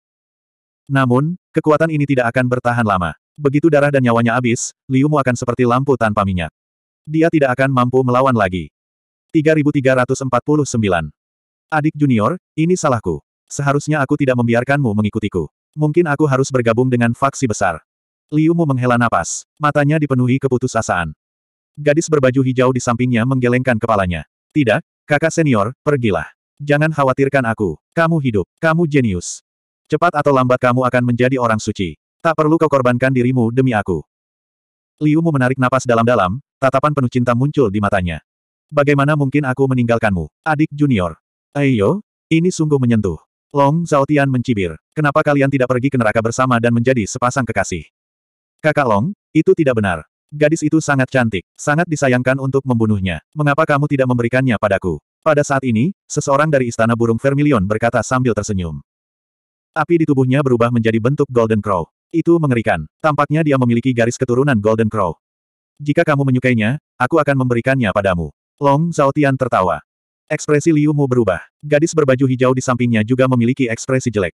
Namun, kekuatan ini tidak akan bertahan lama. Begitu darah dan nyawanya habis, Liumu akan seperti lampu tanpa minyak. Dia tidak akan mampu melawan lagi. 3349. Adik junior, ini salahku. Seharusnya aku tidak membiarkanmu mengikutiku. Mungkin aku harus bergabung dengan faksi besar. Liu Mu menghela napas. Matanya dipenuhi keputusasaan. Gadis berbaju hijau di sampingnya menggelengkan kepalanya. Tidak, kakak senior, pergilah. Jangan khawatirkan aku. Kamu hidup. Kamu jenius. Cepat atau lambat kamu akan menjadi orang suci. Tak perlu kau korbankan dirimu demi aku. Liu Mu menarik napas dalam-dalam, tatapan penuh cinta muncul di matanya. Bagaimana mungkin aku meninggalkanmu, adik junior? Ayo, ini sungguh menyentuh. Long Zhaotian mencibir. Kenapa kalian tidak pergi ke neraka bersama dan menjadi sepasang kekasih? Kakak Long, itu tidak benar. Gadis itu sangat cantik, sangat disayangkan untuk membunuhnya. Mengapa kamu tidak memberikannya padaku? Pada saat ini, seseorang dari Istana Burung Vermilion berkata sambil tersenyum. Api di tubuhnya berubah menjadi bentuk Golden Crow. Itu mengerikan. Tampaknya dia memiliki garis keturunan Golden Crow. Jika kamu menyukainya, aku akan memberikannya padamu. Long Zhaotian tertawa. Ekspresi Liu Mu berubah. Gadis berbaju hijau di sampingnya juga memiliki ekspresi jelek.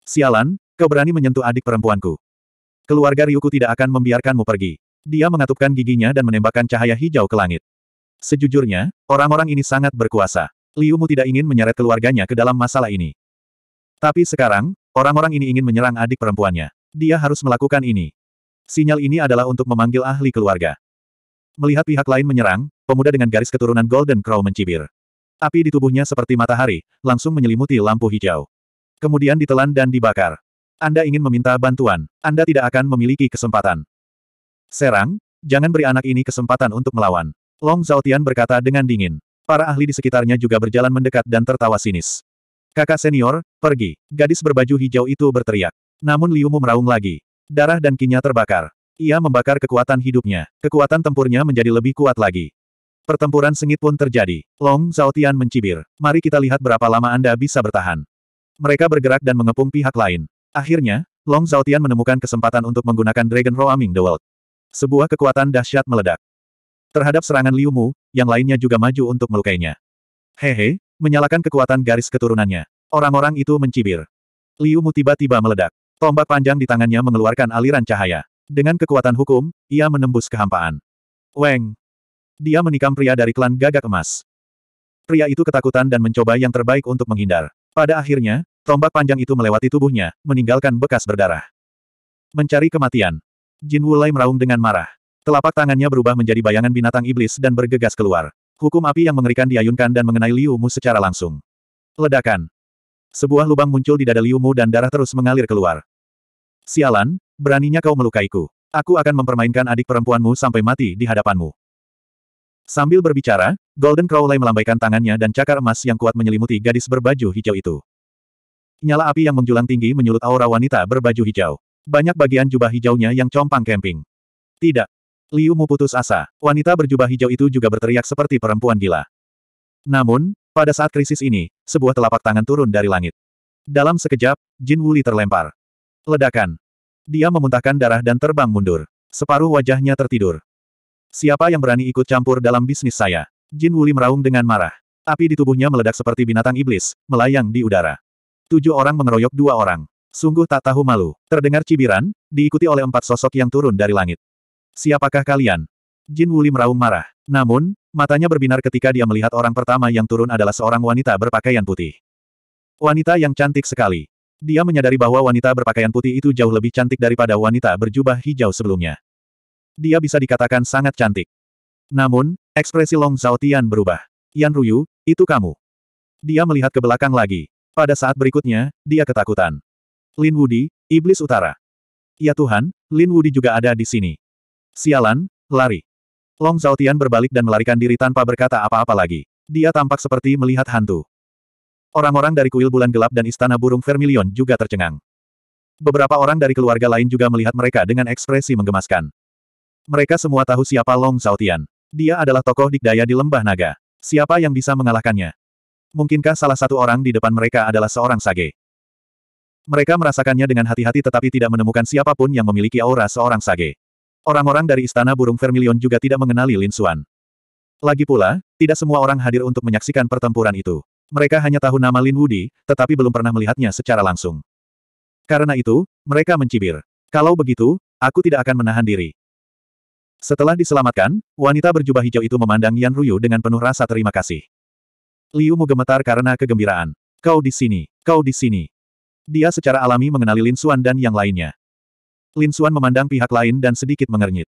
Sialan, kau berani menyentuh adik perempuanku. Keluarga Ryuku tidak akan membiarkanmu pergi. Dia mengatupkan giginya dan menembakkan cahaya hijau ke langit. Sejujurnya, orang-orang ini sangat berkuasa. Liu Mu tidak ingin menyeret keluarganya ke dalam masalah ini. Tapi sekarang, orang-orang ini ingin menyerang adik perempuannya. Dia harus melakukan ini. Sinyal ini adalah untuk memanggil ahli keluarga. Melihat pihak lain menyerang, pemuda dengan garis keturunan Golden Crow mencibir. Api di tubuhnya seperti matahari, langsung menyelimuti lampu hijau. Kemudian ditelan dan dibakar. Anda ingin meminta bantuan, Anda tidak akan memiliki kesempatan. Serang, jangan beri anak ini kesempatan untuk melawan. Long Zhaotian berkata dengan dingin. Para ahli di sekitarnya juga berjalan mendekat dan tertawa sinis. Kakak senior, pergi. Gadis berbaju hijau itu berteriak. Namun Liu Mu meraung lagi. Darah dan kinya terbakar. Ia membakar kekuatan hidupnya. Kekuatan tempurnya menjadi lebih kuat lagi. Pertempuran sengit pun terjadi. Long Zhaotian mencibir. Mari kita lihat berapa lama Anda bisa bertahan. Mereka bergerak dan mengepung pihak lain. Akhirnya, Long Zhaotian menemukan kesempatan untuk menggunakan Dragon Roaming the World. Sebuah kekuatan dahsyat meledak. Terhadap serangan Liu Mu, yang lainnya juga maju untuk melukainya. Hehe, menyalakan kekuatan garis keturunannya. Orang-orang itu mencibir. Liu Mu tiba-tiba meledak. Tombak panjang di tangannya mengeluarkan aliran cahaya. Dengan kekuatan hukum, ia menembus kehampaan. Weng! Dia menikam pria dari klan gagak emas. Pria itu ketakutan dan mencoba yang terbaik untuk menghindar. Pada akhirnya, tombak panjang itu melewati tubuhnya, meninggalkan bekas berdarah. Mencari kematian. Jin Wulai meraung dengan marah. Telapak tangannya berubah menjadi bayangan binatang iblis dan bergegas keluar. Hukum api yang mengerikan diayunkan dan mengenai Liu Mu secara langsung. Ledakan. Sebuah lubang muncul di dada Liu Mu dan darah terus mengalir keluar. Sialan, beraninya kau melukaiku. Aku akan mempermainkan adik perempuanmu sampai mati di hadapanmu. Sambil berbicara, Golden Crowley melambaikan tangannya dan cakar emas yang kuat menyelimuti gadis berbaju hijau itu. Nyala api yang menjulang tinggi menyulut aura wanita berbaju hijau. Banyak bagian jubah hijaunya yang compang camping. Tidak. Liu Mu putus asa. Wanita berjubah hijau itu juga berteriak seperti perempuan gila. Namun, pada saat krisis ini, sebuah telapak tangan turun dari langit. Dalam sekejap, Jin Wuli terlempar. Ledakan. Dia memuntahkan darah dan terbang mundur. Separuh wajahnya tertidur. Siapa yang berani ikut campur dalam bisnis saya? Jin Wuli meraung dengan marah. Api di tubuhnya meledak seperti binatang iblis, melayang di udara. Tujuh orang mengeroyok dua orang. Sungguh tak tahu malu. Terdengar cibiran, diikuti oleh empat sosok yang turun dari langit. Siapakah kalian? Jin Wuli meraung marah. Namun, matanya berbinar ketika dia melihat orang pertama yang turun adalah seorang wanita berpakaian putih. Wanita yang cantik sekali. Dia menyadari bahwa wanita berpakaian putih itu jauh lebih cantik daripada wanita berjubah hijau sebelumnya dia bisa dikatakan sangat cantik. Namun, ekspresi Long Zhaotian berubah. Yan Ruyu, itu kamu. Dia melihat ke belakang lagi. Pada saat berikutnya, dia ketakutan. Lin Wudi, Iblis Utara. Ya Tuhan, Lin Wudi juga ada di sini. Sialan, lari. Long Zhaotian berbalik dan melarikan diri tanpa berkata apa-apa lagi. Dia tampak seperti melihat hantu. Orang-orang dari kuil bulan gelap dan istana burung vermilion juga tercengang. Beberapa orang dari keluarga lain juga melihat mereka dengan ekspresi menggemaskan. Mereka semua tahu siapa Long Zhaotian. Dia adalah tokoh dikdaya di lembah naga. Siapa yang bisa mengalahkannya? Mungkinkah salah satu orang di depan mereka adalah seorang sage? Mereka merasakannya dengan hati-hati tetapi tidak menemukan siapapun yang memiliki aura seorang sage. Orang-orang dari Istana Burung Vermilion juga tidak mengenali Lin Xuan. Lagi pula, tidak semua orang hadir untuk menyaksikan pertempuran itu. Mereka hanya tahu nama Lin Wudi, tetapi belum pernah melihatnya secara langsung. Karena itu, mereka mencibir. Kalau begitu, aku tidak akan menahan diri. Setelah diselamatkan, wanita berjubah hijau itu memandang Yan Ruyu dengan penuh rasa terima kasih. Liu Mu gemetar karena kegembiraan. Kau di sini, kau di sini. Dia secara alami mengenali Lin Xuan dan yang lainnya. Lin Xuan memandang pihak lain dan sedikit mengernyit.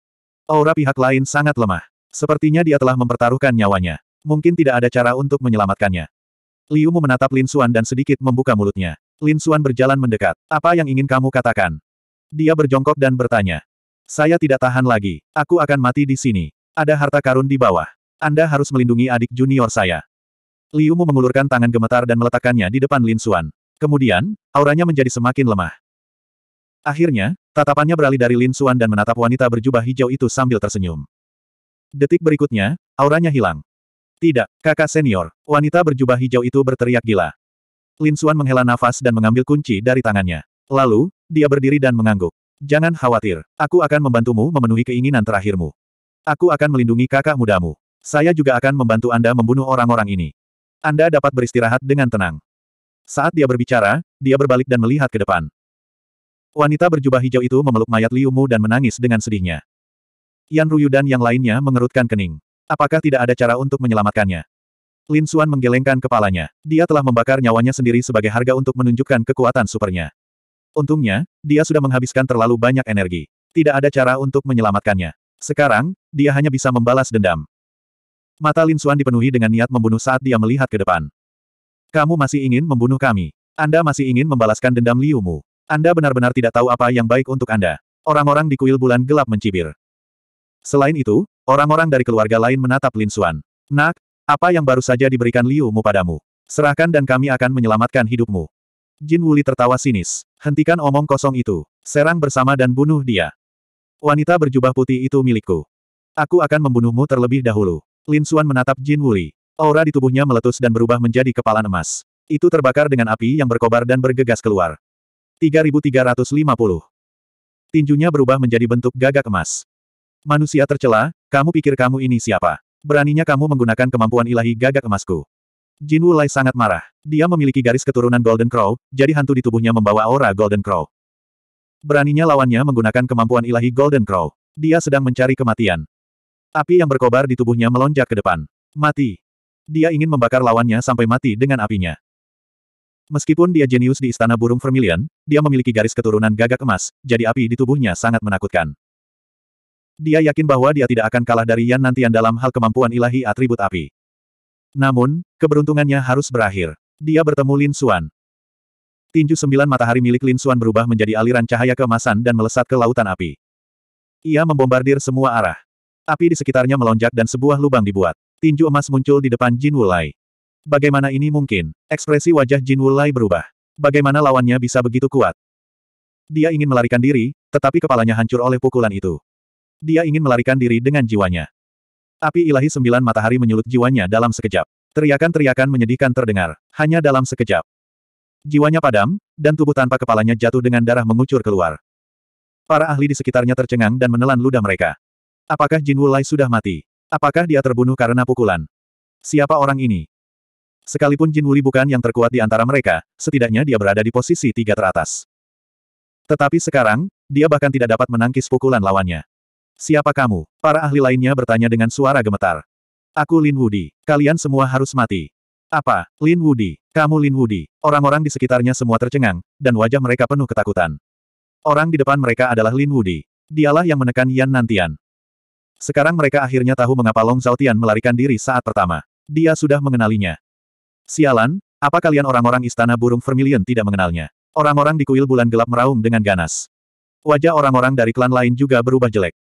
Aura pihak lain sangat lemah. Sepertinya dia telah mempertaruhkan nyawanya. Mungkin tidak ada cara untuk menyelamatkannya. Liu Mu menatap Lin Xuan dan sedikit membuka mulutnya. Lin Xuan berjalan mendekat. Apa yang ingin kamu katakan? Dia berjongkok dan bertanya. Saya tidak tahan lagi. Aku akan mati di sini. Ada harta karun di bawah. Anda harus melindungi adik junior saya. Liu Mu mengulurkan tangan gemetar dan meletakkannya di depan Lin Xuan. Kemudian, auranya menjadi semakin lemah. Akhirnya, tatapannya beralih dari Lin Xuan dan menatap wanita berjubah hijau itu sambil tersenyum. Detik berikutnya, auranya hilang. Tidak, kakak senior, wanita berjubah hijau itu berteriak gila. Lin Xuan menghela nafas dan mengambil kunci dari tangannya. Lalu, dia berdiri dan mengangguk. Jangan khawatir, aku akan membantumu memenuhi keinginan terakhirmu. Aku akan melindungi kakak mudamu. Saya juga akan membantu Anda membunuh orang-orang ini. Anda dapat beristirahat dengan tenang. Saat dia berbicara, dia berbalik dan melihat ke depan. Wanita berjubah hijau itu memeluk mayat Liu Mu dan menangis dengan sedihnya. Yan Ruyu dan yang lainnya mengerutkan kening. Apakah tidak ada cara untuk menyelamatkannya? Lin Xuan menggelengkan kepalanya. Dia telah membakar nyawanya sendiri sebagai harga untuk menunjukkan kekuatan supernya. Untungnya, dia sudah menghabiskan terlalu banyak energi. Tidak ada cara untuk menyelamatkannya. Sekarang, dia hanya bisa membalas dendam. Mata Lin Xuan dipenuhi dengan niat membunuh saat dia melihat ke depan. Kamu masih ingin membunuh kami. Anda masih ingin membalaskan dendam Liu Mu. Anda benar-benar tidak tahu apa yang baik untuk Anda. Orang-orang di kuil bulan gelap mencibir. Selain itu, orang-orang dari keluarga lain menatap Lin Xuan. Nak, apa yang baru saja diberikan Liu Mu padamu? Serahkan dan kami akan menyelamatkan hidupmu. Jin Wuli tertawa sinis. Hentikan omong kosong itu. Serang bersama dan bunuh dia. Wanita berjubah putih itu milikku. Aku akan membunuhmu terlebih dahulu. Lin Xuan menatap Jin Wuli. Aura di tubuhnya meletus dan berubah menjadi kepala emas. Itu terbakar dengan api yang berkobar dan bergegas keluar. 3350. Tinjunya berubah menjadi bentuk gagak emas. Manusia tercela, kamu pikir kamu ini siapa? Beraninya kamu menggunakan kemampuan ilahi gagak emasku. Jin Wulai sangat marah. Dia memiliki garis keturunan Golden Crow, jadi hantu di tubuhnya membawa aura Golden Crow. Beraninya lawannya menggunakan kemampuan ilahi Golden Crow. Dia sedang mencari kematian. Api yang berkobar di tubuhnya melonjak ke depan. Mati. Dia ingin membakar lawannya sampai mati dengan apinya. Meskipun dia jenius di Istana Burung Vermilion, dia memiliki garis keturunan gagak emas, jadi api di tubuhnya sangat menakutkan. Dia yakin bahwa dia tidak akan kalah dari Yan Nantian dalam hal kemampuan ilahi atribut api. Namun, keberuntungannya harus berakhir. Dia bertemu Lin Xuan. Tinju sembilan matahari milik Lin Xuan berubah menjadi aliran cahaya keemasan dan melesat ke lautan api. Ia membombardir semua arah. Api di sekitarnya melonjak dan sebuah lubang dibuat. Tinju emas muncul di depan Jin Wulai. Bagaimana ini mungkin? Ekspresi wajah Jin Wulai berubah. Bagaimana lawannya bisa begitu kuat? Dia ingin melarikan diri, tetapi kepalanya hancur oleh pukulan itu. Dia ingin melarikan diri dengan jiwanya. Api ilahi sembilan matahari menyulut jiwanya dalam sekejap. Teriakan-teriakan menyedihkan terdengar, hanya dalam sekejap. Jiwanya padam, dan tubuh tanpa kepalanya jatuh dengan darah mengucur keluar. Para ahli di sekitarnya tercengang dan menelan ludah mereka. Apakah Jin Wulai sudah mati? Apakah dia terbunuh karena pukulan? Siapa orang ini? Sekalipun Jin Wuli bukan yang terkuat di antara mereka, setidaknya dia berada di posisi tiga teratas. Tetapi sekarang, dia bahkan tidak dapat menangkis pukulan lawannya. Siapa kamu? Para ahli lainnya bertanya dengan suara gemetar. Aku Lin Wudi. Kalian semua harus mati. Apa? Lin Wudi. Kamu Lin Wudi. Orang-orang di sekitarnya semua tercengang, dan wajah mereka penuh ketakutan. Orang di depan mereka adalah Lin Wudi. Dialah yang menekan Yan Nantian. Sekarang mereka akhirnya tahu mengapa Long Zhaotian melarikan diri saat pertama. Dia sudah mengenalinya. Sialan, apa kalian orang-orang istana burung Vermilion tidak mengenalnya? Orang-orang di kuil bulan gelap meraung dengan ganas. Wajah orang-orang dari klan lain juga berubah jelek.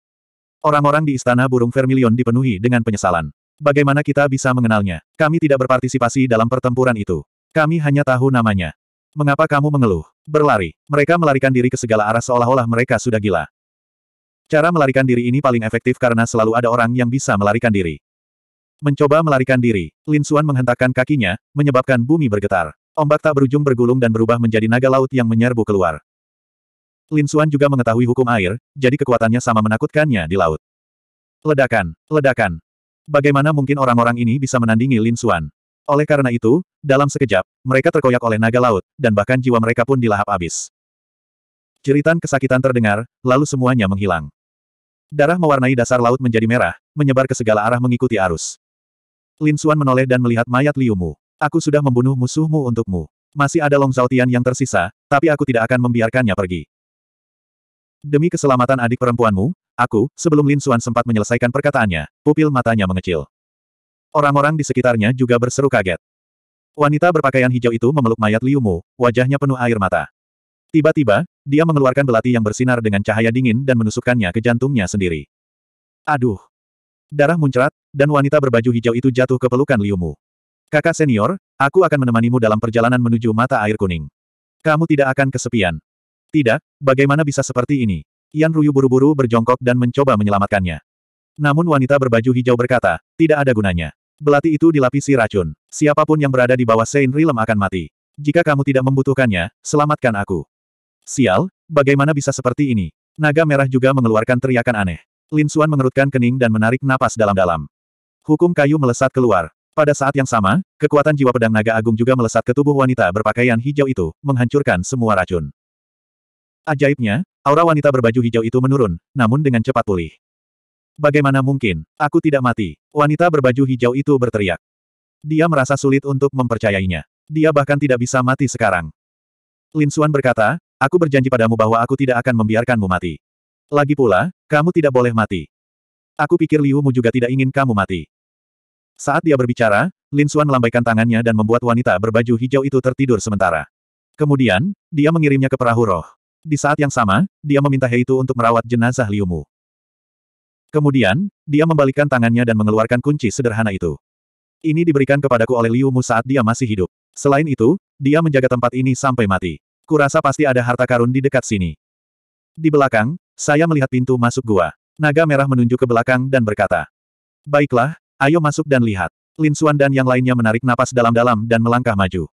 Orang-orang di istana burung vermilion dipenuhi dengan penyesalan. Bagaimana kita bisa mengenalnya? Kami tidak berpartisipasi dalam pertempuran itu. Kami hanya tahu namanya. Mengapa kamu mengeluh? Berlari. Mereka melarikan diri ke segala arah seolah-olah mereka sudah gila. Cara melarikan diri ini paling efektif karena selalu ada orang yang bisa melarikan diri. Mencoba melarikan diri, Lin Xuan menghentakkan kakinya, menyebabkan bumi bergetar. Ombak tak berujung bergulung dan berubah menjadi naga laut yang menyerbu keluar. Lin Xuan juga mengetahui hukum air, jadi kekuatannya sama menakutkannya di laut. Ledakan, ledakan. Bagaimana mungkin orang-orang ini bisa menandingi Lin Xuan? Oleh karena itu, dalam sekejap, mereka terkoyak oleh naga laut, dan bahkan jiwa mereka pun dilahap abis. Jeritan kesakitan terdengar, lalu semuanya menghilang. Darah mewarnai dasar laut menjadi merah, menyebar ke segala arah mengikuti arus. Lin Xuan menoleh dan melihat mayat Liu Aku sudah membunuh musuhmu untukmu. Masih ada Long Tian yang tersisa, tapi aku tidak akan membiarkannya pergi. Demi keselamatan adik perempuanmu, aku, sebelum Lin Suan sempat menyelesaikan perkataannya, pupil matanya mengecil. Orang-orang di sekitarnya juga berseru kaget. Wanita berpakaian hijau itu memeluk mayat Liu wajahnya penuh air mata. Tiba-tiba, dia mengeluarkan belati yang bersinar dengan cahaya dingin dan menusukkannya ke jantungnya sendiri. Aduh! Darah muncrat, dan wanita berbaju hijau itu jatuh ke pelukan Liu Kakak senior, aku akan menemanimu dalam perjalanan menuju mata air kuning. Kamu tidak akan kesepian. Tidak, bagaimana bisa seperti ini? Yan Ruyu buru-buru berjongkok dan mencoba menyelamatkannya. Namun wanita berbaju hijau berkata, tidak ada gunanya. Belati itu dilapisi racun. Siapapun yang berada di bawah Saint Rilem akan mati. Jika kamu tidak membutuhkannya, selamatkan aku. Sial, bagaimana bisa seperti ini? Naga merah juga mengeluarkan teriakan aneh. Lin Suan mengerutkan kening dan menarik napas dalam-dalam. Hukum kayu melesat keluar. Pada saat yang sama, kekuatan jiwa pedang naga agung juga melesat ke tubuh wanita berpakaian hijau itu, menghancurkan semua racun. Ajaibnya, aura wanita berbaju hijau itu menurun, namun dengan cepat pulih. Bagaimana mungkin, aku tidak mati, wanita berbaju hijau itu berteriak. Dia merasa sulit untuk mempercayainya. Dia bahkan tidak bisa mati sekarang. Lin Xuan berkata, aku berjanji padamu bahwa aku tidak akan membiarkanmu mati. Lagi pula, kamu tidak boleh mati. Aku pikir Liu Mu juga tidak ingin kamu mati. Saat dia berbicara, Lin Xuan melambaikan tangannya dan membuat wanita berbaju hijau itu tertidur sementara. Kemudian, dia mengirimnya ke perahu roh. Di saat yang sama, dia meminta Heitu untuk merawat jenazah Liu Mu. Kemudian, dia membalikkan tangannya dan mengeluarkan kunci sederhana itu. Ini diberikan kepadaku oleh Liu Mu saat dia masih hidup. Selain itu, dia menjaga tempat ini sampai mati. Kurasa pasti ada harta karun di dekat sini. Di belakang, saya melihat pintu masuk gua. Naga merah menunjuk ke belakang dan berkata, Baiklah, ayo masuk dan lihat. Lin Xuan dan yang lainnya menarik napas dalam-dalam dan melangkah maju.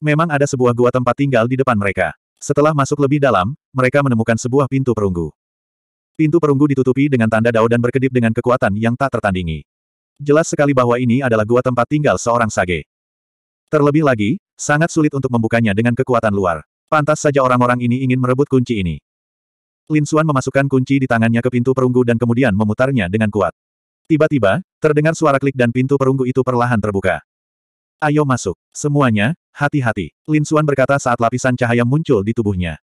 Memang ada sebuah gua tempat tinggal di depan mereka. Setelah masuk lebih dalam, mereka menemukan sebuah pintu perunggu. Pintu perunggu ditutupi dengan tanda dao dan berkedip dengan kekuatan yang tak tertandingi. Jelas sekali bahwa ini adalah gua tempat tinggal seorang sage. Terlebih lagi, sangat sulit untuk membukanya dengan kekuatan luar. Pantas saja orang-orang ini ingin merebut kunci ini. Lin Xuan memasukkan kunci di tangannya ke pintu perunggu dan kemudian memutarnya dengan kuat. Tiba-tiba, terdengar suara klik dan pintu perunggu itu perlahan terbuka. Ayo masuk. Semuanya, hati-hati. Lin Xuan berkata saat lapisan cahaya muncul di tubuhnya.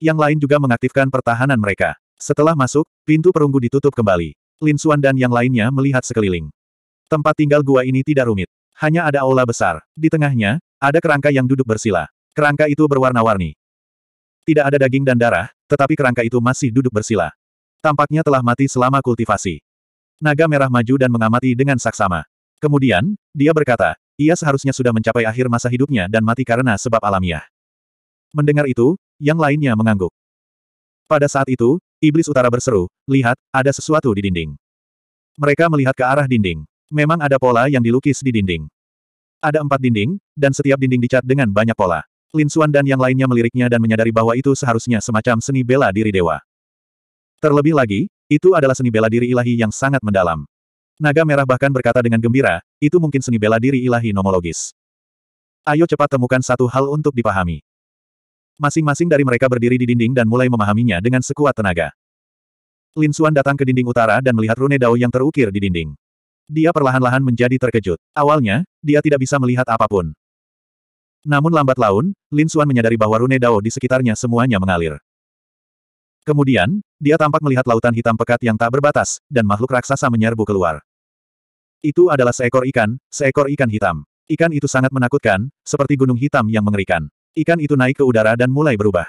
Yang lain juga mengaktifkan pertahanan mereka. Setelah masuk, pintu perunggu ditutup kembali. Lin Xuan dan yang lainnya melihat sekeliling. Tempat tinggal gua ini tidak rumit. Hanya ada aula besar. Di tengahnya, ada kerangka yang duduk bersila. Kerangka itu berwarna-warni. Tidak ada daging dan darah, tetapi kerangka itu masih duduk bersila. Tampaknya telah mati selama kultivasi. Naga merah maju dan mengamati dengan saksama. Kemudian, dia berkata, ia seharusnya sudah mencapai akhir masa hidupnya dan mati karena sebab alamiah. Mendengar itu, yang lainnya mengangguk. Pada saat itu, Iblis Utara berseru, lihat, ada sesuatu di dinding. Mereka melihat ke arah dinding. Memang ada pola yang dilukis di dinding. Ada empat dinding, dan setiap dinding dicat dengan banyak pola. Lin Suan dan yang lainnya meliriknya dan menyadari bahwa itu seharusnya semacam seni bela diri dewa. Terlebih lagi, itu adalah seni bela diri ilahi yang sangat mendalam. Naga merah bahkan berkata dengan gembira, itu mungkin seni bela diri ilahi nomologis. Ayo cepat temukan satu hal untuk dipahami. Masing-masing dari mereka berdiri di dinding dan mulai memahaminya dengan sekuat tenaga. Lin Xuan datang ke dinding utara dan melihat rune Dao yang terukir di dinding. Dia perlahan-lahan menjadi terkejut. Awalnya, dia tidak bisa melihat apapun. Namun lambat laun, Lin Xuan menyadari bahwa rune Dao di sekitarnya semuanya mengalir. Kemudian, dia tampak melihat lautan hitam pekat yang tak berbatas, dan makhluk raksasa menyerbu keluar. Itu adalah seekor ikan, seekor ikan hitam. Ikan itu sangat menakutkan, seperti gunung hitam yang mengerikan. Ikan itu naik ke udara dan mulai berubah.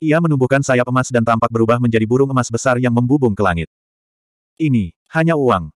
Ia menumbuhkan sayap emas dan tampak berubah menjadi burung emas besar yang membubung ke langit. Ini, hanya uang.